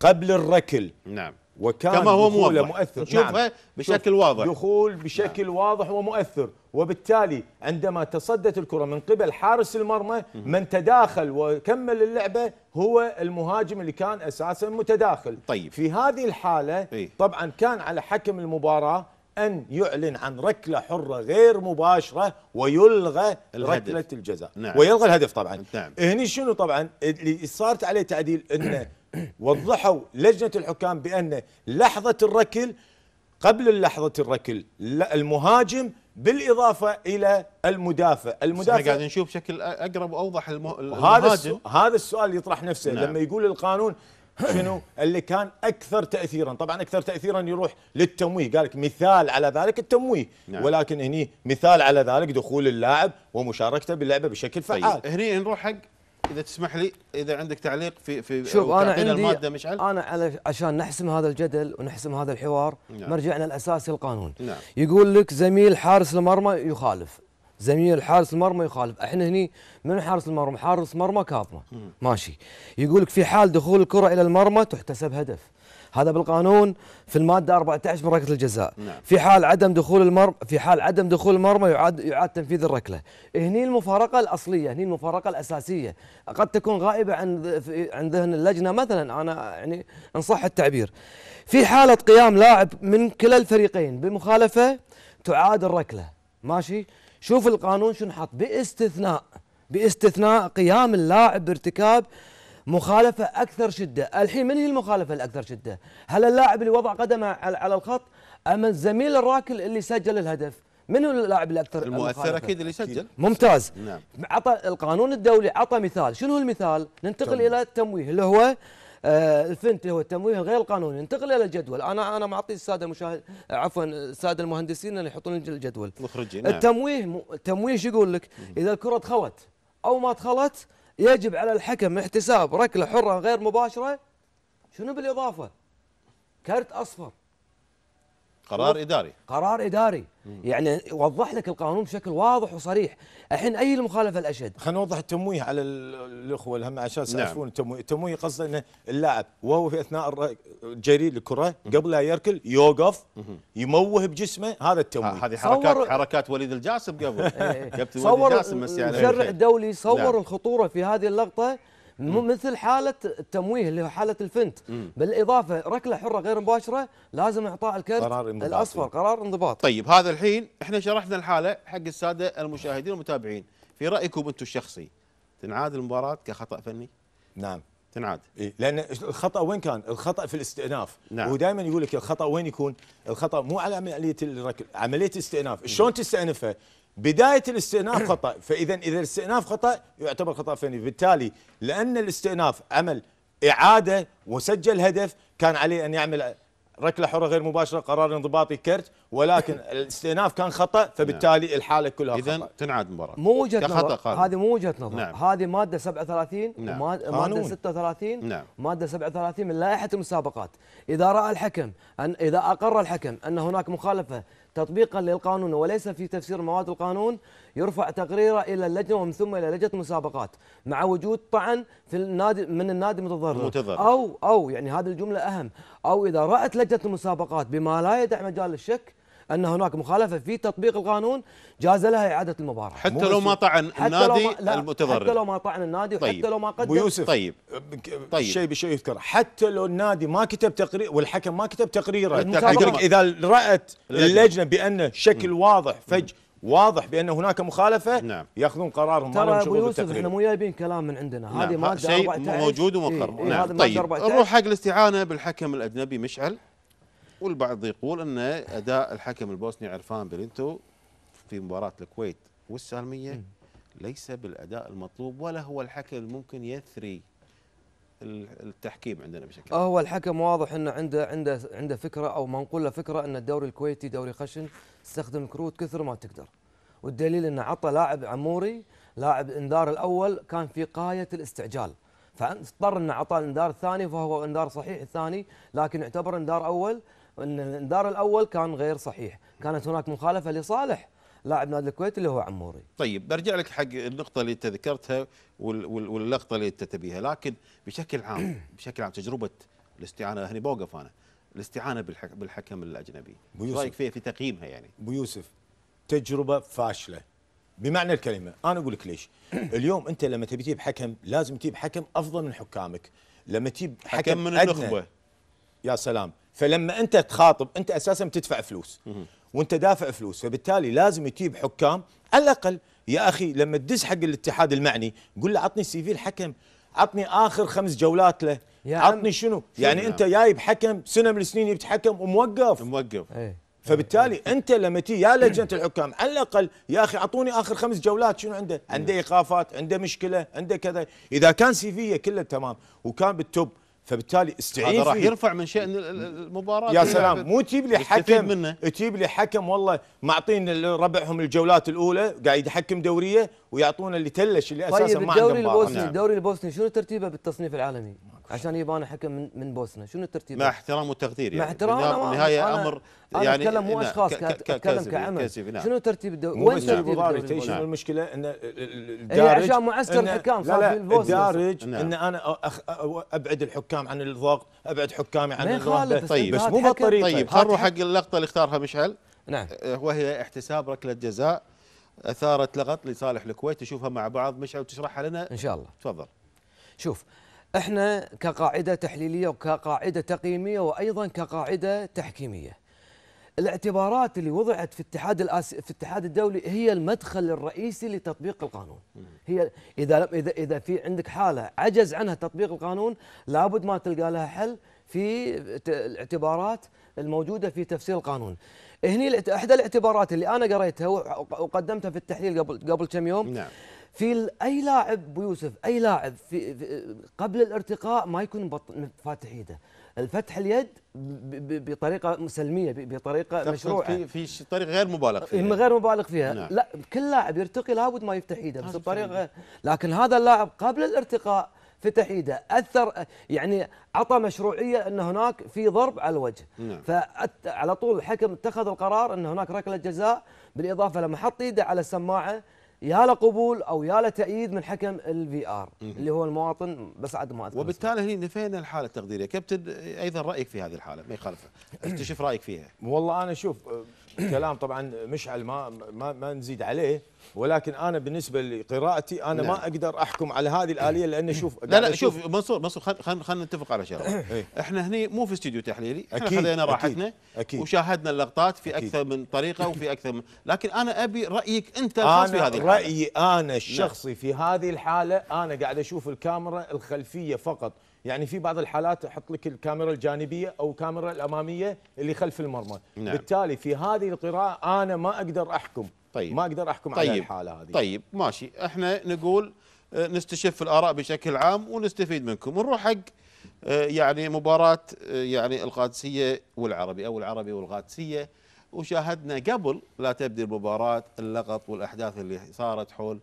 قبل الركل نعم وكان كما هو دخوله مؤثر نشوفها نعم. بشكل واضح دخول بشكل نعم. واضح ومؤثر وبالتالي عندما تصدت الكرة من قبل حارس المرمى من تداخل وكمل اللعبة هو المهاجم اللي كان أساسا متداخل طيب. في هذه الحالة إيه؟ طبعا كان على حكم المباراة أن يعلن عن ركلة حرة غير مباشرة ويلغى الهدف. ركلة الجزاء نعم. ويلغى الهدف طبعا نعم. هني شنو طبعا اللي صارت عليه تعديل أنه وضحوا لجنة الحكام بأن لحظة الركل قبل لحظة الركل المهاجم بالإضافة إلى المدافع المدافع احنا قاعد نشوف بشكل أقرب وأوضح المهاجم هذا هذا السؤال يطرح نفسه نعم. لما يقول القانون شنو اللي كان اكثر تاثيرا طبعا اكثر تاثيرا يروح للتمويه قال لك مثال على ذلك التمويه نعم. ولكن هني مثال على ذلك دخول اللاعب ومشاركته باللعبه بشكل فعال طيب. هني نروح حق اذا تسمح لي اذا عندك تعليق في في شوف انا عندي الماده مشعل انا عشان نحسم هذا الجدل ونحسم هذا الحوار نعم. مرجعنا الاساسي القانون نعم. يقول لك زميل حارس المرمى يخالف زميل حارس المرمى يخالف احنا هني من حارس المرمى حارس مرمى كاظمه ماشي يقول لك في حال دخول الكره الى المرمى تحتسب هدف هذا بالقانون في الماده 14 من ركله الجزاء نعم. في حال عدم دخول المرمى في حال عدم دخول المرمى يعاد يعاد تنفيذ الركله هني المفارقه الاصليه هني المفارقه الاساسيه قد تكون غائبه عن عن ذهن اللجنه مثلا انا يعني ان صح التعبير في حاله قيام لاعب من كلا الفريقين بمخالفه تعاد الركله ماشي شوف القانون شنو حط باستثناء باستثناء قيام اللاعب بارتكاب مخالفه اكثر شده، الحين من هي المخالفه الاكثر شده؟ هل اللاعب اللي وضع قدمه على الخط ام الزميل الراكل اللي سجل الهدف؟ من هو اللاعب الاكثر المؤثر اكيد اللي سجل ممتاز نعم عطى القانون الدولي عطى مثال شنو المثال ننتقل طبعا. الى التمويه اللي هو آه الفنت اللي هو التمويه غير القانوني ننتقل الى الجدول انا انا معطي الساده المشاهد عفوا الساده المهندسين اللي يحطون الجدول مخرجين نعم. التمويه التمويه شو يقول لك اذا الكره دخلت او ما دخلت يجب على الحكم احتساب ركله حره غير مباشره شنو بالاضافه؟ كرت اصفر قرار اداري قرار اداري مم. يعني وضح لك القانون بشكل واضح وصريح الحين اي المخالفه الاشد خلينا نوضح التمويه على الاخوه الهم عشان يعرفون نعم. التمويه التمويه قصده انه اللاعب وهو في اثناء جري الكره قبل لا يركل يوقف يموه بجسمه هذا التمويه هذه حركات حركات وليد الجاسم قبل كابتن إيه. وليد الجاسم مسي يعني. عليه الدولي نعم. صور نعم. الخطوره في هذه اللقطه مثل حاله التمويه اللي هو حاله الفنت بالاضافه ركله حره غير مباشره لازم اعطاء الكرت قرار الاصفر قرار انضباط طيب هذا الحين احنا شرحنا الحاله حق الساده المشاهدين والمتابعين في رايكم انتم الشخصي تنعاد المباراه كخطا فني نعم تنعاد إيه؟ لان الخطا وين كان؟ الخطا في الاستئناف نعم. ودائما يقول لك الخطا وين يكون؟ الخطا مو على عمليه الركل عمليه الاستئناف شلون تستأنفها؟ بدايه الاستئناف خطا فاذا اذا الاستئناف خطا يعتبر خطا فني بالتالي لان الاستئناف عمل اعاده وسجل هدف كان عليه ان يعمل ركله حره غير مباشره قرار انضباطي كرت ولكن الاستئناف كان خطا نعم. فبالتالي الحاله كلها خطا اذا تنعاد المباراه مو وجهه نظر هذه مو وجهه نظر نعم. هذه ماده 37 نعم. نعم. ماده 36 نعم. ماده 37 من لائحه المسابقات اذا راى الحكم ان اذا اقر الحكم ان هناك مخالفه تطبيقا للقانون وليس في تفسير مواد القانون يرفع تقريره الى اللجنه ومن ثم الى لجنه مسابقات مع وجود طعن في النادي من النادي المتضرر او او يعني هذه الجمله اهم او اذا رات لجنه المسابقات بما لا يدع مجال للشك ان هناك مخالفه في تطبيق القانون جاز لها اعاده المباراه حتى لو ما طعن النادي المتضرر حتى لو ما طعن النادي طيب وحتى لو ما قدم يوسف طيب أه، طيب شيء بشيء يذكر حتى لو النادي ما كتب تقرير والحكم ما كتب تقريره اذا رات اللجنه بان شكل واضح فج واضح بان هناك مخالفه نعم. ياخذون قرارهم ترى ابو يوسف احنا مو جايبين كلام من عندنا نعم. هذه ماده شيء موجود ومقرر إيه. نعم. طيب نروح حق الاستعانه بالحكم الاجنبي مشعل والبعض يقول ان اداء الحكم البوسني عرفان بلينتو في مباراه الكويت والسالميه ليس بالاداء المطلوب ولا هو الحكم الممكن يثري التحكيم عندنا بشكل عام هو الحكم واضح انه عنده عنده عنده فكره او منقول له فكره ان الدوري الكويتي دوري خشن استخدم كروت كثر ما تقدر والدليل انه عطى لاعب عموري لاعب انذار الاول كان في غايه الاستعجال فاضطر انه عطى الانذار الثاني فهو انذار صحيح الثاني لكن يعتبر انذار اول ان الانذار الاول كان غير صحيح كانت هناك مخالفه لصالح لاعب نادي الكويت اللي هو عموري طيب برجع لك حق النقطة اللي أنت ذكرتها واللقطة اللي أنت تبيها لكن بشكل عام بشكل عام تجربة الاستعانة هني بوقف أنا الاستعانة بالحك بالحكم الأجنبي رأيك فيها في تقييمها يعني أبو يوسف تجربة فاشلة بمعنى الكلمة أنا أقول لك ليش اليوم أنت لما تبي تجيب حكم لازم تجيب حكم أفضل من حكامك لما تجيب حكم, حكم من النخبة يا سلام فلما انت تخاطب انت اساسا بتدفع فلوس وانت دافع فلوس فبالتالي لازم تجيب حكام على الاقل يا اخي لما تدز حق الاتحاد المعني قول له عطني سي في الحكم عطني اخر خمس جولات له عطني شنو يعني انت نعم. جايب حكم سنه من السنين يتحكم حكم وموقف موقف إيه. فبالتالي انت لما تي يا لجنه الحكام على الاقل يا اخي اعطوني اخر خمس جولات شنو عنده؟ عنده نعم. ايقافات، عنده مشكله، عنده كذا، اذا كان سي فيه كله تمام وكان بالتوب فبالتالي استعين هذا راح يرفع من شأن المباراة يا سلام مو تجيب لي حكم تجيب لي حكم والله معطين ربعهم الجولات الأولى قاعد يحكم دورية ويعطونا اللي تلش اللي طيب أساسا ما عنده مباراة الدوري البوسني نعم. الدوري البوسني شنو ترتيبه بالتصنيف العالمي؟ عشان يبان حكم من, من بوسنا شنو الترتيب مع احترام وتقدير يعني مع احترام النهايه امر أنا يعني اتكلم مو نعم، اشخاص اتكلم كعمل نعم. شنو ترتيب وين ترتيب الدوري شنو المشكله ان إيه، الدارج عشان معسكر الحكام صار في البوسنه الدارج نعم. ان انا ابعد الحكام عن الضغط ابعد حكامي عن الضغط طيب بس مو بالطريقه طيب خلينا نروح حق اللقطه اللي اختارها مشعل نعم آه، وهي احتساب ركله جزاء اثارت لغط لصالح الكويت تشوفها مع بعض مشعل وتشرحها لنا ان شاء الله تفضل شوف احنا كقاعده تحليليه وكقاعده تقييميه وايضا كقاعده تحكيميه الاعتبارات اللي وضعت في الاتحاد الآس... في الاتحاد الدولي هي المدخل الرئيسي لتطبيق القانون هي اذا اذا اذا في عندك حاله عجز عنها تطبيق القانون لابد ما تلقى لها حل في الاعتبارات الموجوده في تفسير القانون هني احدى الاعتبارات اللي انا قريتها وقدمتها في التحليل قبل قبل كم يوم نعم. في اي لاعب ابو يوسف اي لاعب في قبل الارتقاء ما يكون فاتح ايده الفتح اليد بطريقه مسلميه بطريقه مشروعه في في طريقه غير مبالغ فيها غير مبالغ فيها نعم. لا كل لاعب يرتقي لابد ما يفتح ايده بس بطريقه لكن هذا اللاعب قبل الارتقاء فتح ايده اثر يعني عطى مشروعيه ان هناك في ضرب على الوجه نعم. فعلى طول الحكم اتخذ القرار ان هناك ركله جزاء بالاضافه لما حط ايده على السماعه يا له قبول او يا له تأييد من حكم الفي ار اللي هو المواطن بس عاد ما أذكر وبالتالي هنا نفينا الحالة التقديرية كابتن ايضا رايك في هذه الحالة ما يخالفه اكتشف رايك فيها والله انا شوف كلام طبعا مشعل ما ما, ما نزيد عليه ولكن انا بالنسبه لقراءتي انا لا. ما نعم. اقدر احكم على هذه الاليه لان شوف لا لا شوف منصور منصور خلينا خلينا نتفق على شغله إيه. إيه. احنا هنا مو في استديو تحليلي احنا خذينا راحتنا أكيد. وشاهدنا اللقطات في أكيد. اكثر من طريقه وفي اكثر من لكن انا ابي رايك انت الخاص في هذه رايي انا نعم. الشخصي في هذه الحاله انا قاعد اشوف الكاميرا الخلفيه فقط يعني في بعض الحالات احط لك الكاميرا الجانبيه او الكاميرا الاماميه اللي خلف المرمى نعم. بالتالي في هذه القراءه انا ما اقدر احكم طيب ما اقدر احكم طيب. على الحاله هذه طيب ماشي احنا نقول آه، نستشف الاراء بشكل عام ونستفيد منكم نروح حق آه، يعني مباراه آه، يعني القادسيه والعربي او العربي والقادسيه وشاهدنا قبل لا تبدي المباراه اللغط والاحداث اللي صارت حول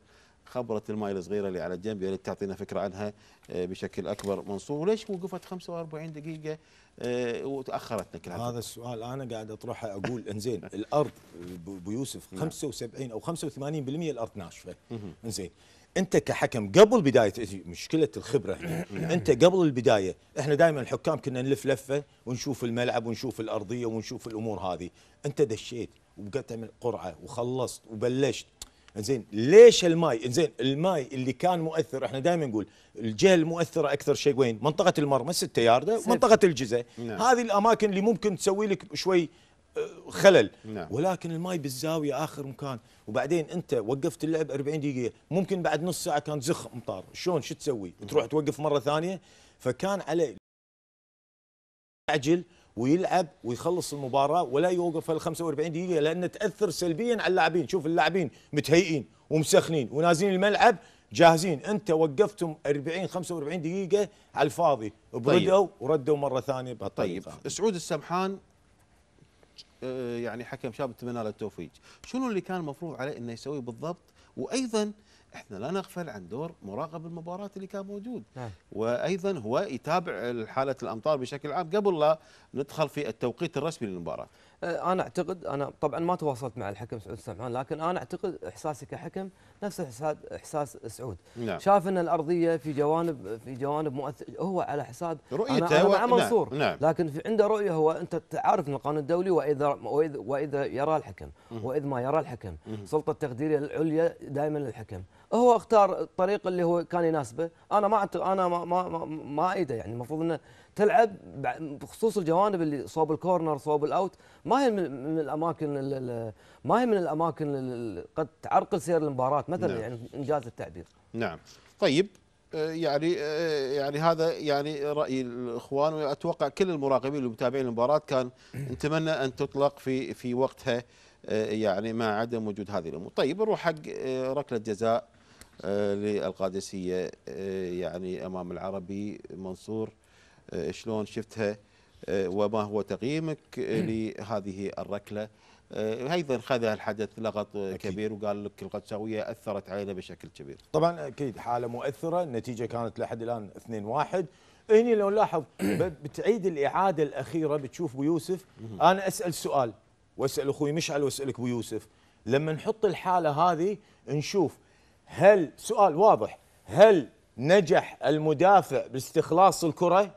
خبره الماي الصغيره اللي على جنب يا تعطينا فكره عنها آه، بشكل اكبر منصور وليش وقفت 45 دقيقه آه، وتاخرت كل هذا السؤال انا قاعد اطرحه اقول انزين الارض بيوسف 75 نعم. او 85% الارض ناشفه انزين انت كحكم قبل بدايه مشكله الخبره هنا انت قبل البدايه احنا دائما الحكام كنا نلف لفه ونشوف الملعب ونشوف الارضيه ونشوف الامور هذه انت دشيت وقطعت قرعه وخلصت وبلشت زين ليش الماي زين الماي اللي كان مؤثر احنا دائما نقول الجهه المؤثره اكثر شيء وين منطقه المرمى 6 يارده ومنطقه الجزاء نعم. هذه الاماكن اللي ممكن تسوي لك شوي خلل نعم. ولكن الماي بالزاويه اخر مكان وبعدين انت وقفت اللعب 40 دقيقه ممكن بعد نص ساعه كان زخ مطار شلون شو تسوي نعم. تروح توقف مره ثانيه فكان عليه يعجل ويلعب ويخلص المباراه ولا يوقف ال 45 دقيقه لان تاثر سلبيا على اللاعبين شوف اللاعبين متهيئين ومسخنين ونازلين الملعب جاهزين انت وقفتهم 40 45 دقيقه على الفاضي طيب. بردوا طيب. وردوا مره ثانيه بهالطريقه طيب سعود السمحان آه، يعني حكم شاب نتمنى له التوفيق شنو اللي كان المفروض عليه انه يسويه بالضبط وايضا احنا لا نغفل عن دور مراقب المباراه اللي كان موجود نعم. وايضا هو يتابع حاله الامطار بشكل عام قبل لا ندخل في التوقيت الرسمي للمباراه آه، انا اعتقد انا طبعا ما تواصلت مع الحكم سعود السمعان لكن انا اعتقد احساسي كحكم نفس احساس احساس سعود نعم. شاف ان الارضيه في جوانب في جوانب مؤثر هو على حساب رؤيته أنا, أنا مع نعم، منصور نعم. نعم. لكن في عنده رؤيه هو انت تعرف ان القانون الدولي واذا واذا, وإذا يرى الحكم واذ ما يرى الحكم السلطه التقديريه العليا دائما للحكم هو اختار الطريق اللي هو كان يناسبه انا ما انا ما ما, ما, ما ايده يعني المفروض انه تلعب بخصوص الجوانب اللي صوب الكورنر صوب الاوت ما هي من الاماكن ما هي من الاماكن اللي قد تعرقل سير المباراه مثلا نعم. يعني انجاز التعبير نعم طيب آه، يعني آه، يعني هذا يعني راي الاخوان واتوقع كل المراقبين اللي متابعين المباراه كان نتمنى ان تطلق في في وقتها آه، يعني مع عدم وجود هذه الامور طيب نروح حق ركله جزاء للقادسيه يعني امام العربي منصور آه، شلون شفتها آه، وما هو تقييمك آه، لهذه الركله ايضا خذ الحدث لغط كبير وقال لك القدساويه اثرت علينا بشكل كبير. طبعا اكيد حاله مؤثره، النتيجه كانت لحد الان 2-1 هني لو نلاحظ بتعيد الاعاده الاخيره بتشوف ابو يوسف انا اسال سؤال واسال اخوي مشعل واسالك ابو يوسف لما نحط الحاله هذه نشوف هل سؤال واضح هل نجح المدافع باستخلاص الكره؟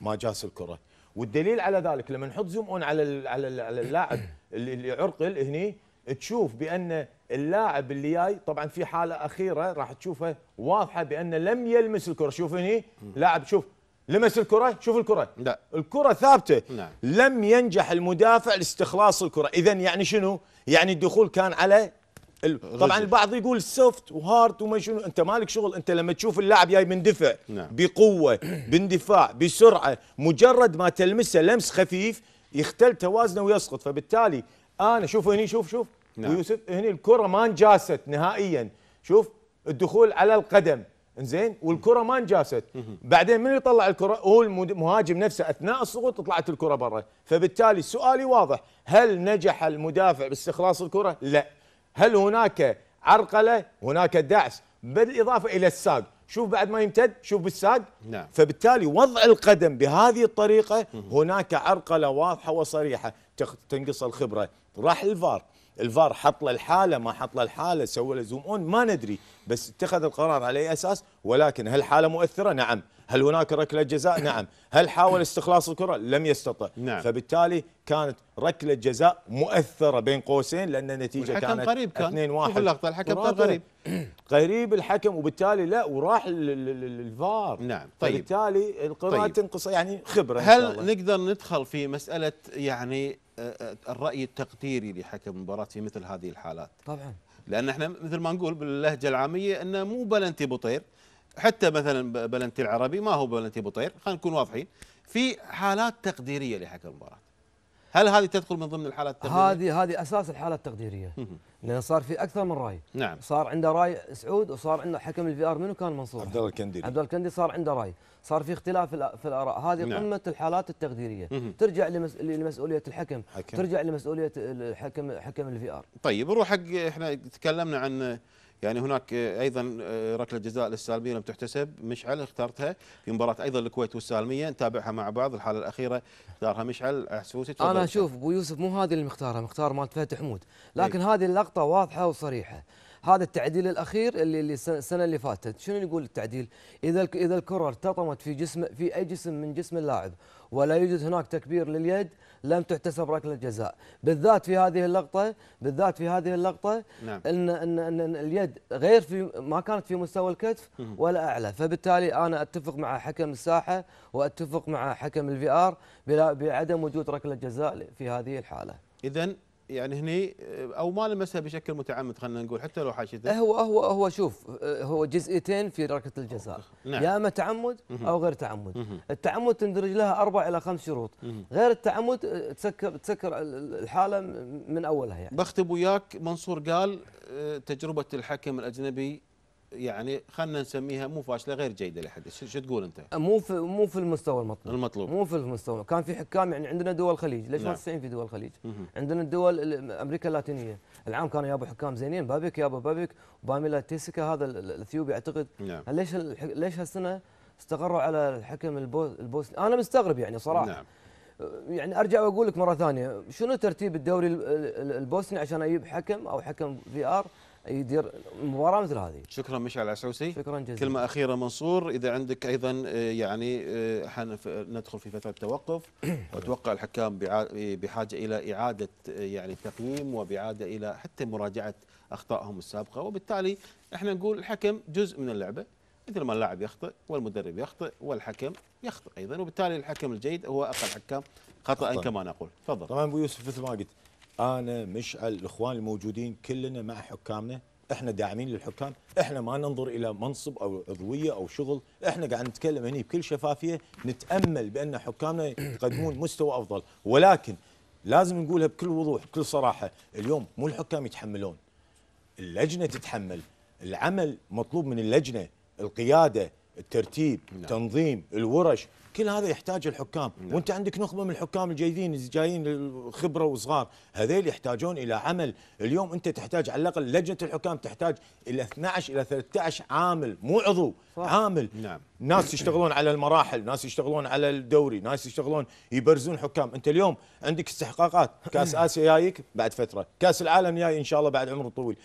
ما جاس الكره والدليل على ذلك لما نحط زوم اون على على اللاعب اللي عرقل هني تشوف بان اللاعب اللي جاي طبعا في حاله اخيره راح تشوفها واضحه بان لم يلمس الكره شوف هني لاعب شوف لمس الكره شوف الكره لا الكره ثابته نعم. لم ينجح المدافع لاستخلاص الكره اذا يعني شنو يعني الدخول كان على طبعا البعض يقول سوفت وهارت وما شنو انت مالك شغل انت لما تشوف اللاعب جاي مندفع نعم. بقوه باندفاع بسرعه مجرد ما تلمسه لمس خفيف يختل توازنه ويسقط فبالتالي انا شوف هني شوف شوف نعم. هني الكره ما انجاست نهائيا شوف الدخول على القدم زين والكره ما انجاست بعدين من يطلع الكره هو المهاجم نفسه اثناء السقوط طلعت الكره برا فبالتالي سؤالي واضح هل نجح المدافع باستخلاص الكره لا هل هناك عرقله هناك دعس بالاضافه الى الساق شوف بعد ما يمتد شوف بالساق نعم. فبالتالي وضع القدم بهذه الطريقه هناك عرقله واضحه وصريحه تنقص الخبره راح الفار الفار حط له الحاله ما حط له الحاله سوى له زوم اون ما ندري بس اتخذ القرار على اي اساس ولكن هل الحاله مؤثره نعم هل هناك ركله جزاء نعم هل حاول استخلاص الكره لم يستطع نعم. فبالتالي كانت ركله جزاء مؤثره بين قوسين لان النتيجه كانت قريب كان 2 1 اللقطه الحكم كان قريب قريب الحكم وبالتالي لا وراح للفار نعم طيب فبالتالي القراءه طيب. تنقص يعني خبره هل إن شاء الله. نقدر ندخل في مساله يعني آه، آه، الراي التقديري لحكم المباراه في مثل هذه الحالات طبعا لان احنا مثل ما نقول باللهجه العاميه انه مو بلنتي بطير حتى مثلا بلنتي العربي ما هو بلنتي بطير خلينا نكون واضحين في حالات تقديريه لحكم المباراه هل هذه تدخل من ضمن الحالات التقديريه؟ هذه هذه اساس الحالات التقديريه لان صار في اكثر من راي نعم صار عنده راي سعود وصار عنده حكم الفي ار منو كان منصور؟ عبد الله الكندي عبد الله الكندي صار عنده راي صار في اختلاف في الاراء هذه نعم. قمه الحالات التقديريه مه. ترجع لمس... لمسؤوليه الحكم حكم. ترجع لمسؤوليه الحكم حكم الفي ار طيب نروح حق احنا تكلمنا عن يعني هناك ايضا آه، ركله جزاء للسالميه لم تحتسب مشعل اخترتها في مباراه ايضا الكويت والسالميه نتابعها مع بعض الحاله الاخيره اختارها مشعل احسوسي انا اشوف ابو يوسف مو هذه اللي مختارها مختار مال فهد حمود إيه. لكن هذه اللقطه واضحه وصريحه هذا التعديل الاخير اللي اللي السنه اللي فاتت شنو يقول التعديل اذا اذا الكره ارتطمت في جسم في اي جسم من جسم اللاعب ولا يوجد هناك تكبير لليد لم تحتسب ركله جزاء بالذات في هذه اللقطه بالذات في هذه اللقطه نعم. ان ان ان اليد غير في ما كانت في مستوى الكتف ولا اعلى فبالتالي انا اتفق مع حكم الساحه واتفق مع حكم الفي ار بعدم وجود ركله جزاء في هذه الحاله اذا يعني هني آه، او ما لمسها بشكل متعمد خلينا نقول حتى لو حاشته هو هو هو شوف آه، هو جزئيتين في ركله الجزاء نعم. يا اما تعمد او غير تعمد التعمد تندرج لها اربع الى خمس شروط غير التعمد آه، تسكر تسكر الحاله من اولها يعني بختم وياك منصور قال تجربه الحكم الاجنبي يعني خلينا نسميها مو فاشله غير جيده لحد شو تقول انت؟ مو في مو في المستوى المطلوب المطلوب مو في المستوى كان في حكام يعني عندنا دول الخليج ليش ما نعم. تستعين في دول الخليج؟ مه. عندنا الدول امريكا اللاتينيه العام كانوا يابوا حكام زينين بابك يابا بابك وباميلا تيسكا هذا الاثيوبي اعتقد نعم. ليش ليش هالسنه استقروا على الحكم البوسني انا مستغرب يعني صراحه نعم. يعني ارجع واقول لك مره ثانيه شنو ترتيب الدوري البوسني عشان اجيب حكم او حكم في ار يدير مباراه مثل هذه شكرا مشعل عسوسي شكرا جزيلا كلمه اخيره منصور اذا عندك ايضا آه، يعني احنا آه، ندخل في فتره توقف واتوقع الحكام بحاجه الى اعاده آه، يعني تقييم وبعاده الى حتى مراجعه اخطائهم السابقه وبالتالي احنا نقول الحكم جزء من اللعبه مثل ما اللاعب يخطئ والمدرب يخطئ والحكم يخطئ ايضا وبالتالي الحكم الجيد هو اقل حكام خطأ. كما نقول تفضل طبعا ابو يوسف مثل ما قلت انا مشعل الاخوان الموجودين كلنا مع حكامنا احنا داعمين للحكام احنا ما ننظر الى منصب او عضويه او شغل احنا قاعد نتكلم هنا بكل شفافيه نتامل بان حكامنا يقدمون مستوى افضل ولكن لازم نقولها بكل وضوح بكل صراحه اليوم مو الحكام يتحملون اللجنه تتحمل العمل مطلوب من اللجنه القياده الترتيب نعم. تنظيم الورش كل هذا يحتاج الحكام نعم. وانت عندك نخبه من الحكام الجيدين جايين الخبره وصغار هذيل يحتاجون الى عمل اليوم انت تحتاج على الاقل لجنه الحكام تحتاج الى 12 الى 13 عامل مو عضو صح. عامل نعم. ناس يشتغلون على المراحل ناس يشتغلون على الدوري ناس يشتغلون يبرزون حكام انت اليوم عندك استحقاقات كاس اسيا جايك بعد فتره كاس العالم جاي ان شاء الله بعد عمر طويل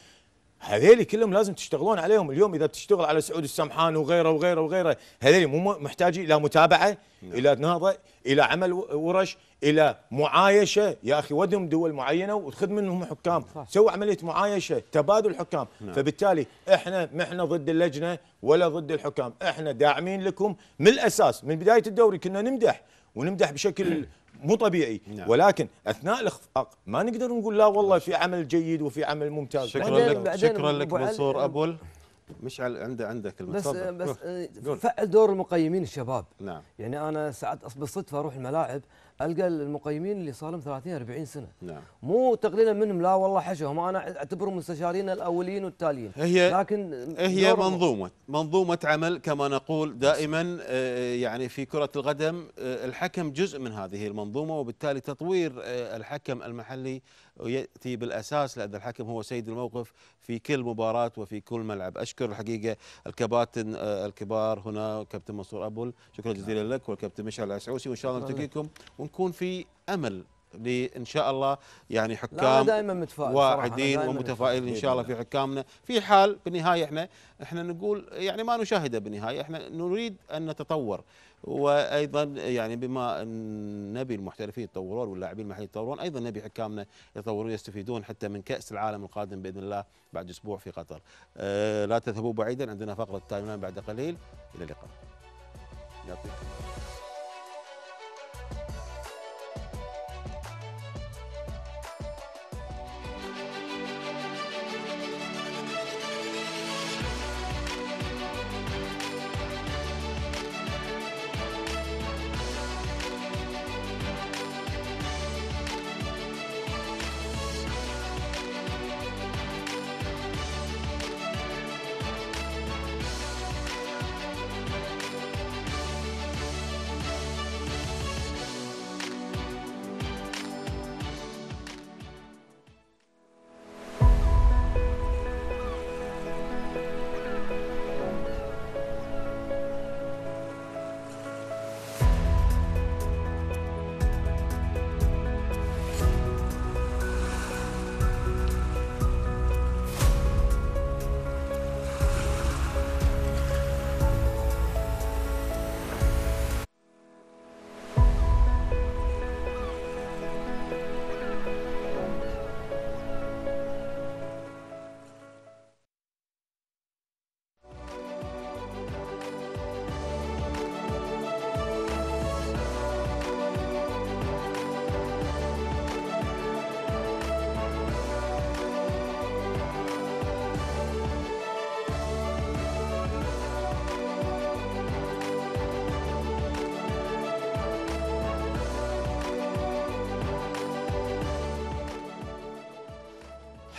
هذيلي كلهم لازم تشتغلون عليهم اليوم اذا بتشتغل على سعود السمحان وغيره وغيره وغيره هذيلي مو محتاجين الى متابعه نعم. الى نهضه الى عمل ورش الى معايشه يا اخي ودهم دول معينه وخذ منهم حكام صح. سوي عمليه معايشه تبادل حكام نعم. فبالتالي احنا ما احنا ضد اللجنه ولا ضد الحكام احنا داعمين لكم من الاساس من بدايه الدوري كنا نمدح ونمدح بشكل مو طبيعي نعم. ولكن اثناء الاخفاق ما نقدر نقول لا والله في عمل جيد وفي عمل ممتاز شكرا لك شكرا لك منصور ابول مشعل عنده عندك كلمه بس تفضل. بس فعل دور المقيمين الشباب نعم يعني انا ساعات بالصدفه اروح الملاعب القى المقيمين اللي صار لهم 30 40 سنه نعم. مو تقليلا منهم لا والله حشوهم انا اعتبرهم مستشارين الاولين والتاليين هي لكن هي منظومه منظومه عمل كما نقول دائما آه، يعني في كره القدم آه، الحكم جزء من هذه المنظومه وبالتالي تطوير آه، الحكم المحلي ياتي بالاساس لان الحكم هو سيد الموقف في كل مباراه وفي كل ملعب اشكر الحقيقه الكباتن الكبار هنا كابتن منصور ابول شكرا نعم. جزيلا لك والكابتن مشعل العسعوسي وان شاء الله نلتقيكم نكون في امل لان شاء الله يعني حكام دائما متفائل واعدين ومتفائلين ان شاء الله في حكامنا في حال بالنهايه احنا احنا نقول يعني ما نشاهده بالنهايه احنا نريد ان نتطور وايضا يعني بما نبي المحترفين يتطورون واللاعبين المحليين يتطورون ايضا نبي حكامنا يتطورون يستفيدون حتى من كاس العالم القادم باذن الله بعد اسبوع في قطر أه لا تذهبوا بعيدا عندنا فقره تايم بعد قليل الى اللقاء يعطيكم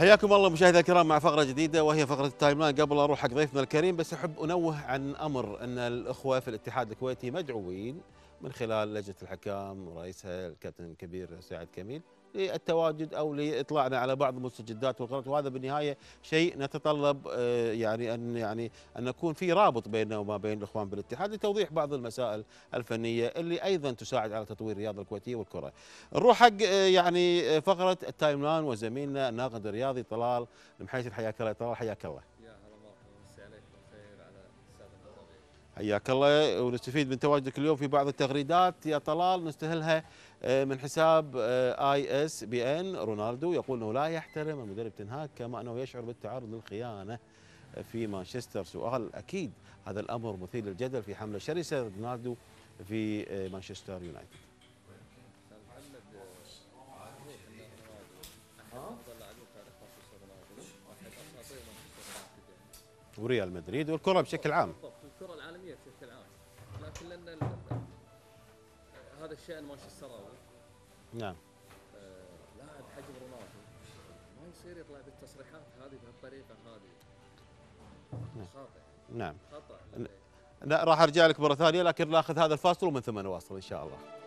حياكم الله مشاهدينا الكرام مع فقره جديده وهي فقره التايم لاين قبل اروح حق ضيفنا الكريم بس احب انوه عن امر ان الاخوه في الاتحاد الكويتي مدعوين من خلال لجنه الحكام ورئيسها الكابتن الكبير سعد كميل للتواجد او لاطلاعنا على بعض المستجدات والقنوات وهذا بالنهايه شيء نتطلب آه، يعني ان يعني ان نكون في رابط بيننا وما بين الاخوان بالاتحاد لتوضيح بعض المسائل الفنيه اللي ايضا تساعد على تطوير الرياضه الكويتيه والكره. نروح حق آه، يعني آه، فقره التايم لاين وزميلنا الناقد الرياضي طلال المحيث حياك الله طلال حياك الله. حياك الله ونستفيد من تواجدك اليوم في بعض التغريدات يا طلال نستهلها آه، من حساب اي اس بي ان رونالدو يقول انه لا يحترم المدرب تنهاك كما انه يشعر بالتعرض للخيانه في مانشستر سؤال اكيد هذا الامر مثير للجدل في حمله شرسه رونالدو في آه، مانشستر يونايتد وريال مدريد والكره بشكل عام هذا الشأن ماشي السراوي نعم آه لاعب حجم رونالدو ما يصير يطلع بالتصريحات هذه بهالطريقة هذه نعم. خاطئ نعم خطأ لا راح ارجع لك مره ثانيه لكن ناخذ هذا الفاصل ومن ثم نواصل ان شاء الله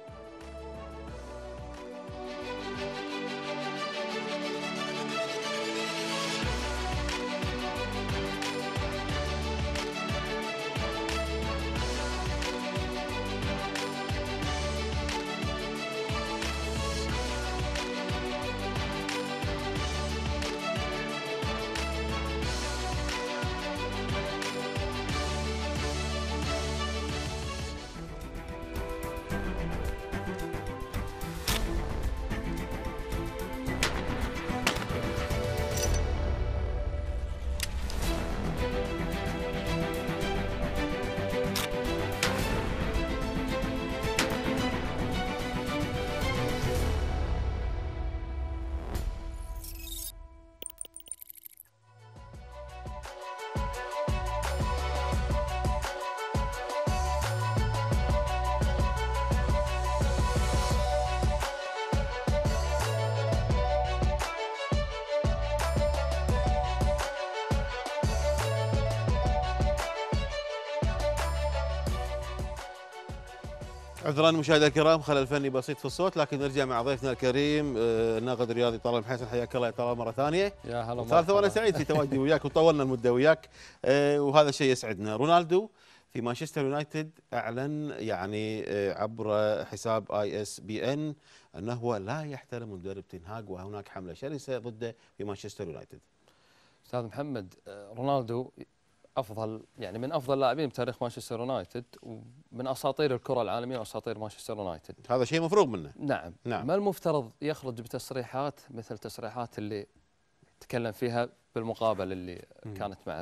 عذرا مشاهدينا الكرام خلل فني بسيط في الصوت لكن نرجع مع ضيفنا الكريم الناقد آه، الرياضي طلال حسن حياك الله يا طلال مره ثانيه يا هلا ثالثه وانا سعيد في تواجدي وياك وطولنا المده وياك آه، وهذا الشيء يسعدنا رونالدو في مانشستر يونايتد اعلن يعني آه، عبر حساب اي اس بي ان انه لا يحترم المدرب تنهاج وهناك حمله شرسه ضده في مانشستر يونايتد استاذ محمد رونالدو افضل يعني من افضل لاعبين بتاريخ مانشستر يونايتد ومن اساطير الكره العالميه واساطير مانشستر يونايتد هذا شيء مفروغ منه نعم نعم ما المفترض يخرج بتصريحات مثل تصريحات اللي تكلم فيها بالمقابله اللي مم. كانت مع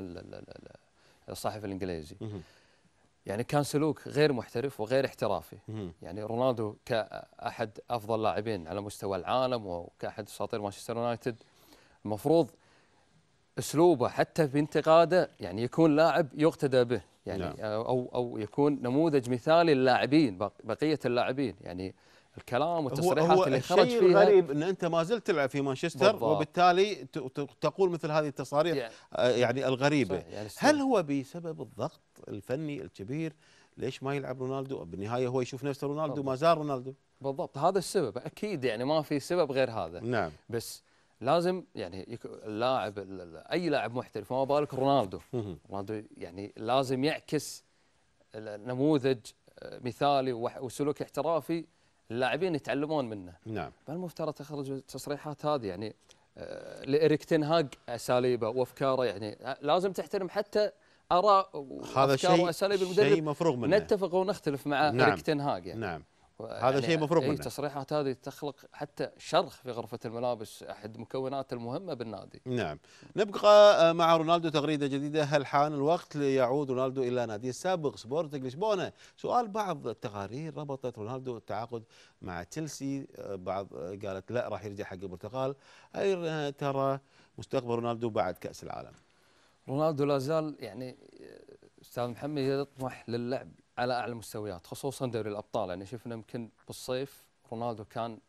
الصحفي الانجليزي مم. يعني كان سلوك غير محترف وغير احترافي مم. يعني رونالدو كاحد افضل لاعبين على مستوى العالم وكاحد اساطير مانشستر يونايتد المفروض اسلوبه حتى في انتقاده يعني يكون لاعب يقتدى به يعني نعم. او او يكون نموذج مثالي للاعبين بقيه اللاعبين يعني الكلام والتصريحات هو اللي خرج فيها الغريب ان انت ما زلت تلعب في مانشستر بالضبط. وبالتالي تقول مثل هذه التصاريح يعني, يعني الغريبه يعني هل هو بسبب الضغط الفني الكبير ليش ما يلعب رونالدو بالنهايه هو يشوف نفسه رونالدو ما زال رونالدو بالضبط هذا السبب اكيد يعني ما في سبب غير هذا نعم بس لازم يعني اللاعب اي لاعب محترف ما بالك رونالدو رونالدو يعني لازم يعكس نموذج آه، مثالي وسلوك احترافي اللاعبين يتعلمون منه نعم فالمفترض تخرج التصريحات هذه يعني آه، لإريك تنهاج اساليبه وافكاره يعني آه، لازم تحترم حتى اراء هذا شيء واساليب المدرب شيء مفروغ منه نتفق ونختلف مع نعم. إريك تنهاج يعني نعم هذا يعني شيء مفروغ إيه، منه تصريحات هذه تخلق حتى شرخ في غرفه الملابس احد المكونات المهمه بالنادي نعم نبقى آه، مع رونالدو تغريده جديده هل حان الوقت ليعود رونالدو الى ناديه السابق سبورتنج لشبونه سؤال بعض التقارير ربطت رونالدو التعاقد مع تشيلسي آه، بعض آه، قالت لا راح يرجع حق البرتغال اي ترى مستقبل رونالدو بعد كاس العالم رونالدو لا زال يعني استاذ محمد يطمح للعب على اعلى المستويات خصوصا دوري الابطال يعني شفنا يمكن بالصيف رونالدو كان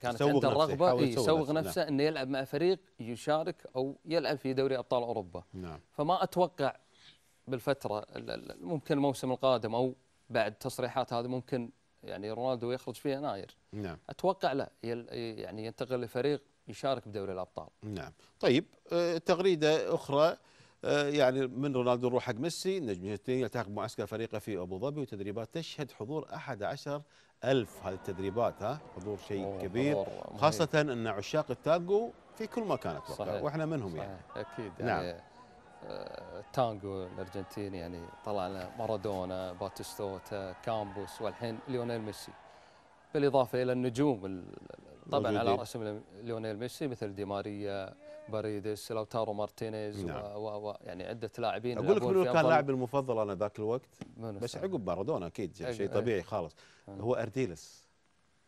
كانت عنده الرغبه يسوغ نفسه نعم. انه يلعب مع فريق يشارك او يلعب في دوري ابطال اوروبا نعم. فما اتوقع بالفتره ممكن الموسم القادم او بعد تصريحات هذه ممكن يعني رونالدو يخرج في يناير نعم اتوقع لا يعني ينتقل لفريق يشارك بدوري الابطال نعم طيب آه، تغريده اخرى آه، يعني من رونالدو نروح حق ميسي النجم الثاني يلتحق بمعسكر فريقه في ابو ظبي وتدريبات تشهد حضور 11 ألف هذه التدريبات ها حضور شيء كبير خاصة أن عشاق التانجو في كل مكان أتوقع وإحنا منهم صحيح. يعني أكيد نعم. يعني التانجو آه، الارجنتيني يعني طلعنا مارادونا باتيستوتا كامبوس والحين ليونيل ميسي بالاضافه الى النجوم طبعا على راسهم ليونيل ميسي مثل دي ماريا باريديس لوتارو مارتينيز نعم. و... و... يعني عده لاعبين اقول لك منو كان لاعبي المفضل انا ذاك الوقت بس عقب مارادونا اكيد يعني شيء أيوة، أيوة. طبيعي خالص أي... أيوة. هو ارديلس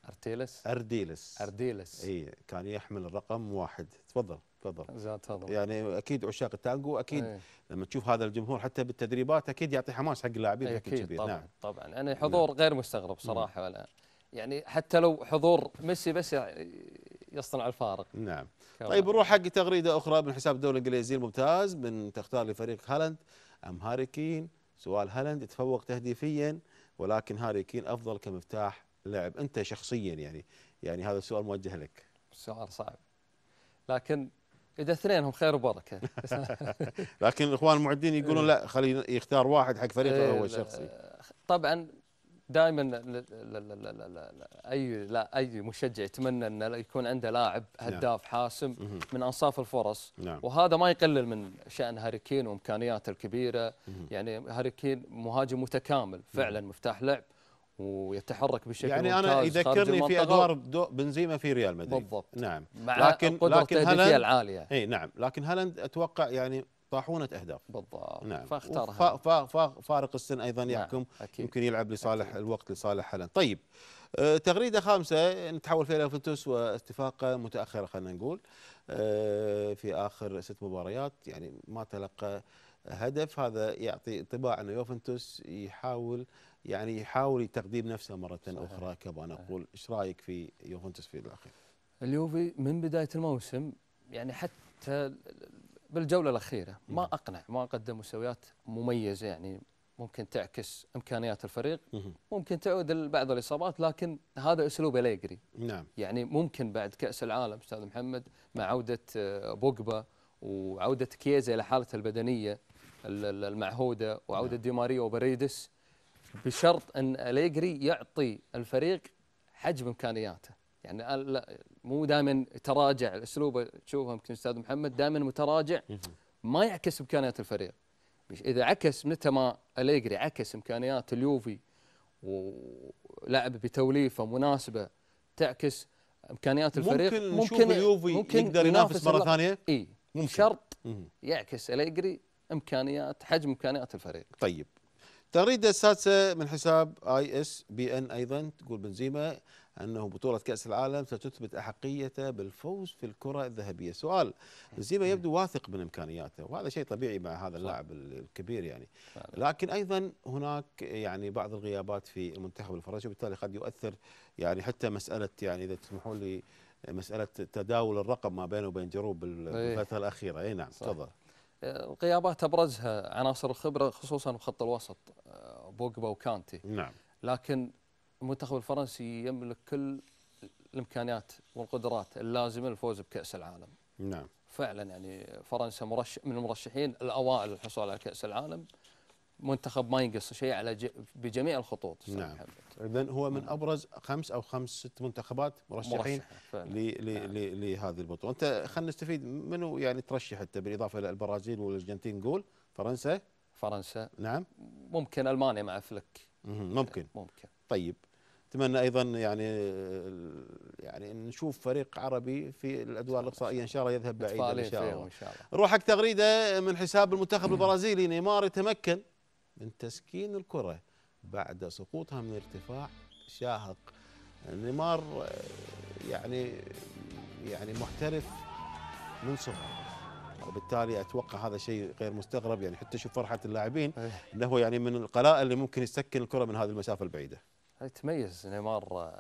ارتيلس ارديلس ارديلس اي كان يحمل الرقم واحد تفضل تفضل تفضل يعني اكيد عشاق التانجو اكيد أي. لما تشوف هذا الجمهور حتى بالتدريبات اكيد يعطي حماس حق اللاعبين بشكل كبير طبعا نعم طبعا انا يعني نعم. حضور نعم. غير مستغرب صراحه ولا نعم. يعني حتى لو حضور ميسي بس يصنع الفارق نعم طيب نروح حق تغريده اخرى من حساب الدوري الانجليزي الممتاز من تختار لفريق هالاند ام هاري كين سؤال هالاند يتفوق تهديفيا ولكن هاري كين افضل كمفتاح لعب انت شخصيا يعني يعني هذا السؤال موجه لك سؤال صعب لكن اذا اثنينهم خير وبركه لكن الاخوان المعدين يقولون إيه. لا خلي يختار واحد حق فريقه إيه، هو شخصي طبعا دائما اي لا اي مشجع يتمنى ان يكون عنده لاعب نعم. هداف حاسم من انصاف الفرص نعم. وهذا ما يقلل من شان هاري كين وامكانياته الكبيره يعني هاري كين مهاجم متكامل فعلا نعم. مفتاح لعب ويتحرك بشكل يعني انا يذكرني في ادوار بنزيما في ريال مدريد بالضبط نعم مع لكن لكن هالاند العاليه اي نعم لكن هالاند اتوقع يعني طاحونه اهداف بالضبط نعم فاختارها فارق السن ايضا نعم، يحكم أكيد. يمكن يلعب لصالح أكيد. الوقت لصالح حالا طيب أه تغريده خامسه نتحول فيها ليوفنتوس واستفاقه متاخره خلينا نقول أه في اخر ست مباريات يعني ما تلقى هدف هذا يعطي انطباع ان يوفنتوس يحاول يعني يحاول تقديم نفسه مره صحيح. اخرى كما نقول ايش رايك في يوفنتوس في الاخير؟ اليوفي من بدايه الموسم يعني حتى بالجوله الاخيره ما اقنع ما قدم مستويات مميزه يعني ممكن تعكس امكانيات الفريق ممكن تعود لبعض الاصابات لكن هذا اسلوب اليجري نعم يعني ممكن بعد كاس العالم استاذ محمد مع عوده آه، بوجبا وعوده كيزا الى حالته البدنيه المعهوده وعوده نعم. ديماريا وبريدس بشرط ان اليجري يعطي الفريق حجم امكانياته يعني مو دائما تراجع الاسلوب تشوفه يمكن استاذ محمد دائما متراجع ما يعكس امكانيات الفريق اذا عكس متى ما اليجري عكس امكانيات اليوفي ولعب بتوليفه مناسبه تعكس امكانيات الفريق ممكن ممكن نشوف اليوفي ممكن يقدر ينافس مره ثانيه اي شرط يعكس اليجري امكانيات حجم امكانيات الفريق طيب تغريده السادسه من حساب اي اس بي ان ايضا تقول بنزيما أنه بطولة كأس العالم ستثبت أحقيته بالفوز في الكرة الذهبية سؤال زيما إيه. يبدو واثق من إمكانياته وهذا شيء طبيعي مع هذا اللاعب الكبير يعني لكن أيضا هناك يعني بعض الغيابات في المنتخب الفرنسي وبالتالي قد يؤثر يعني حتى مسألة يعني إذا تسمحوا لي مسألة تداول الرقم ما بينه وبين جروب بالفترة إيه. الأخيرة أي نعم تفضل آه، غيابات أبرزها عناصر الخبرة خصوصا في خط الوسط آه، بوجبا وكانتي نعم لكن المنتخب الفرنسي يملك كل الامكانيات والقدرات اللازمه للفوز بكاس العالم. نعم. فعلا يعني فرنسا مرشح من المرشحين الاوائل للحصول على كاس العالم. منتخب ما ينقص شيء على ج... بجميع الخطوط نعم اذا هو من نعم. ابرز خمس او خمس ست منتخبات مرشحين ل... ل... نعم. لهذه البطوله انت خلينا نستفيد منو يعني ترشح انت بالاضافه الى البرازيل والارجنتين قول فرنسا فرنسا نعم ممكن المانيا مع فلك ممكن ممكن طيب اتمنى ايضا يعني يعني نشوف فريق عربي في الادوار الاقصائيه ان شاء الله يذهب بعيد ان شاء الله, إن شاء الله. نروحك تغريده من حساب المنتخب البرازيلي نيمار يتمكن من تسكين الكره بعد سقوطها من ارتفاع شاهق نيمار يعني يعني محترف من صغره وبالتالي اتوقع هذا شيء غير مستغرب يعني حتى شوف فرحه اللاعبين إيه. انه يعني من القلائل اللي ممكن يسكن الكره من هذه المسافه البعيده تميز نيمار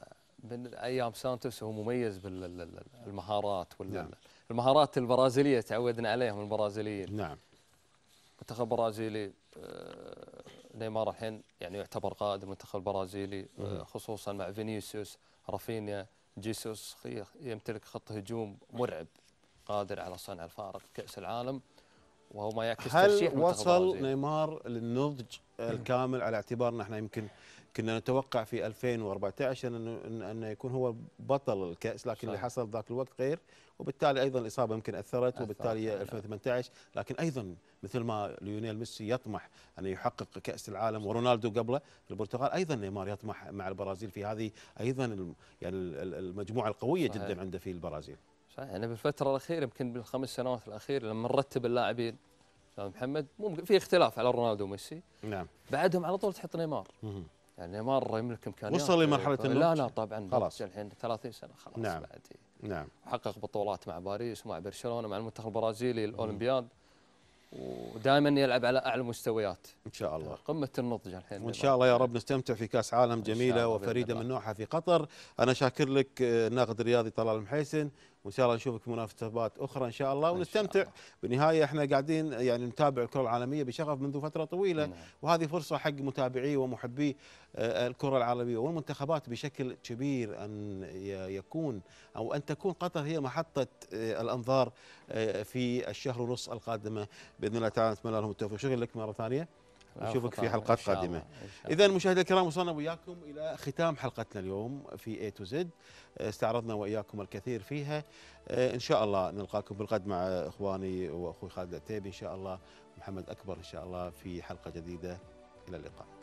من آه، ايام سانتوس هو مميز بالمهارات وال نعم. المهارات البرازيليه تعودنا عليهم البرازيليين نعم منتخب برازيلي آه، نيمار الحين يعني يعتبر قائد المنتخب البرازيلي آه، نعم. خصوصا مع فينيسيوس رافينيا جيسوس يمتلك خط هجوم مرعب قادر على صنع الفارق كاس العالم وهو ما يعكس هل وصل نيمار للنضج الكامل على اعتبار ان احنا يمكن كنا نتوقع في 2014 أن, أن يكون هو بطل الكأس لكن صح. اللي حصل ذاك الوقت غير وبالتالي أيضا الإصابة يمكن أثرت وبالتالي 2018 لكن أيضا مثل ما ليونيل ميسي يطمح أن يحقق كأس العالم ورونالدو قبله في البرتغال أيضا نيمار يطمح مع البرازيل في هذه أيضا يعني المجموعة القوية جدا عنده في البرازيل صحيح يعني بالفترة الأخيرة يمكن بالخمس سنوات الأخيرة لما نرتب اللاعبين يعني محمد ممكن في اختلاف على رونالدو وميسي نعم بعدهم على طول تحط نيمار يعني مره يملك امكانيات وصل لمرحله النضج لا لا طبعا خلاص الحين 30 سنه خلاص نعم بعد نعم حقق بطولات مع باريس ومع برشلونه مع المنتخب البرازيلي الاولمبياد ودائما يلعب على اعلى المستويات ان شاء الله قمه النضج الحين وان شاء الله يا رب نستمتع في كاس عالم جميله وفريده من نوعها في قطر انا شاكر لك الناقد آه، الرياضي طلال المحيسن وان شاء الله نشوفك في منافسات اخرى ان شاء الله ونستمتع بالنهايه احنا قاعدين يعني نتابع الكره العالميه بشغف منذ فتره طويله نعم. وهذه فرصه حق متابعي ومحبي آه، الكره العالميه والمنتخبات بشكل كبير ان يكون او ان تكون قطر هي محطه آه، الانظار آه، في الشهر ونص القادمه باذن الله تعالى نتمنى لهم التوفيق شكرا لك مره ثانيه آه، نشوفك في حلقات قادمه اذا مشاهدينا الكرام وصلنا وياكم الى ختام حلقتنا اليوم في اي تو زد استعرضنا واياكم الكثير فيها آه، ان شاء الله نلقاكم بالغد مع اخواني واخوي خالد العتيبي ان شاء الله محمد اكبر ان شاء الله في حلقه جديده الى اللقاء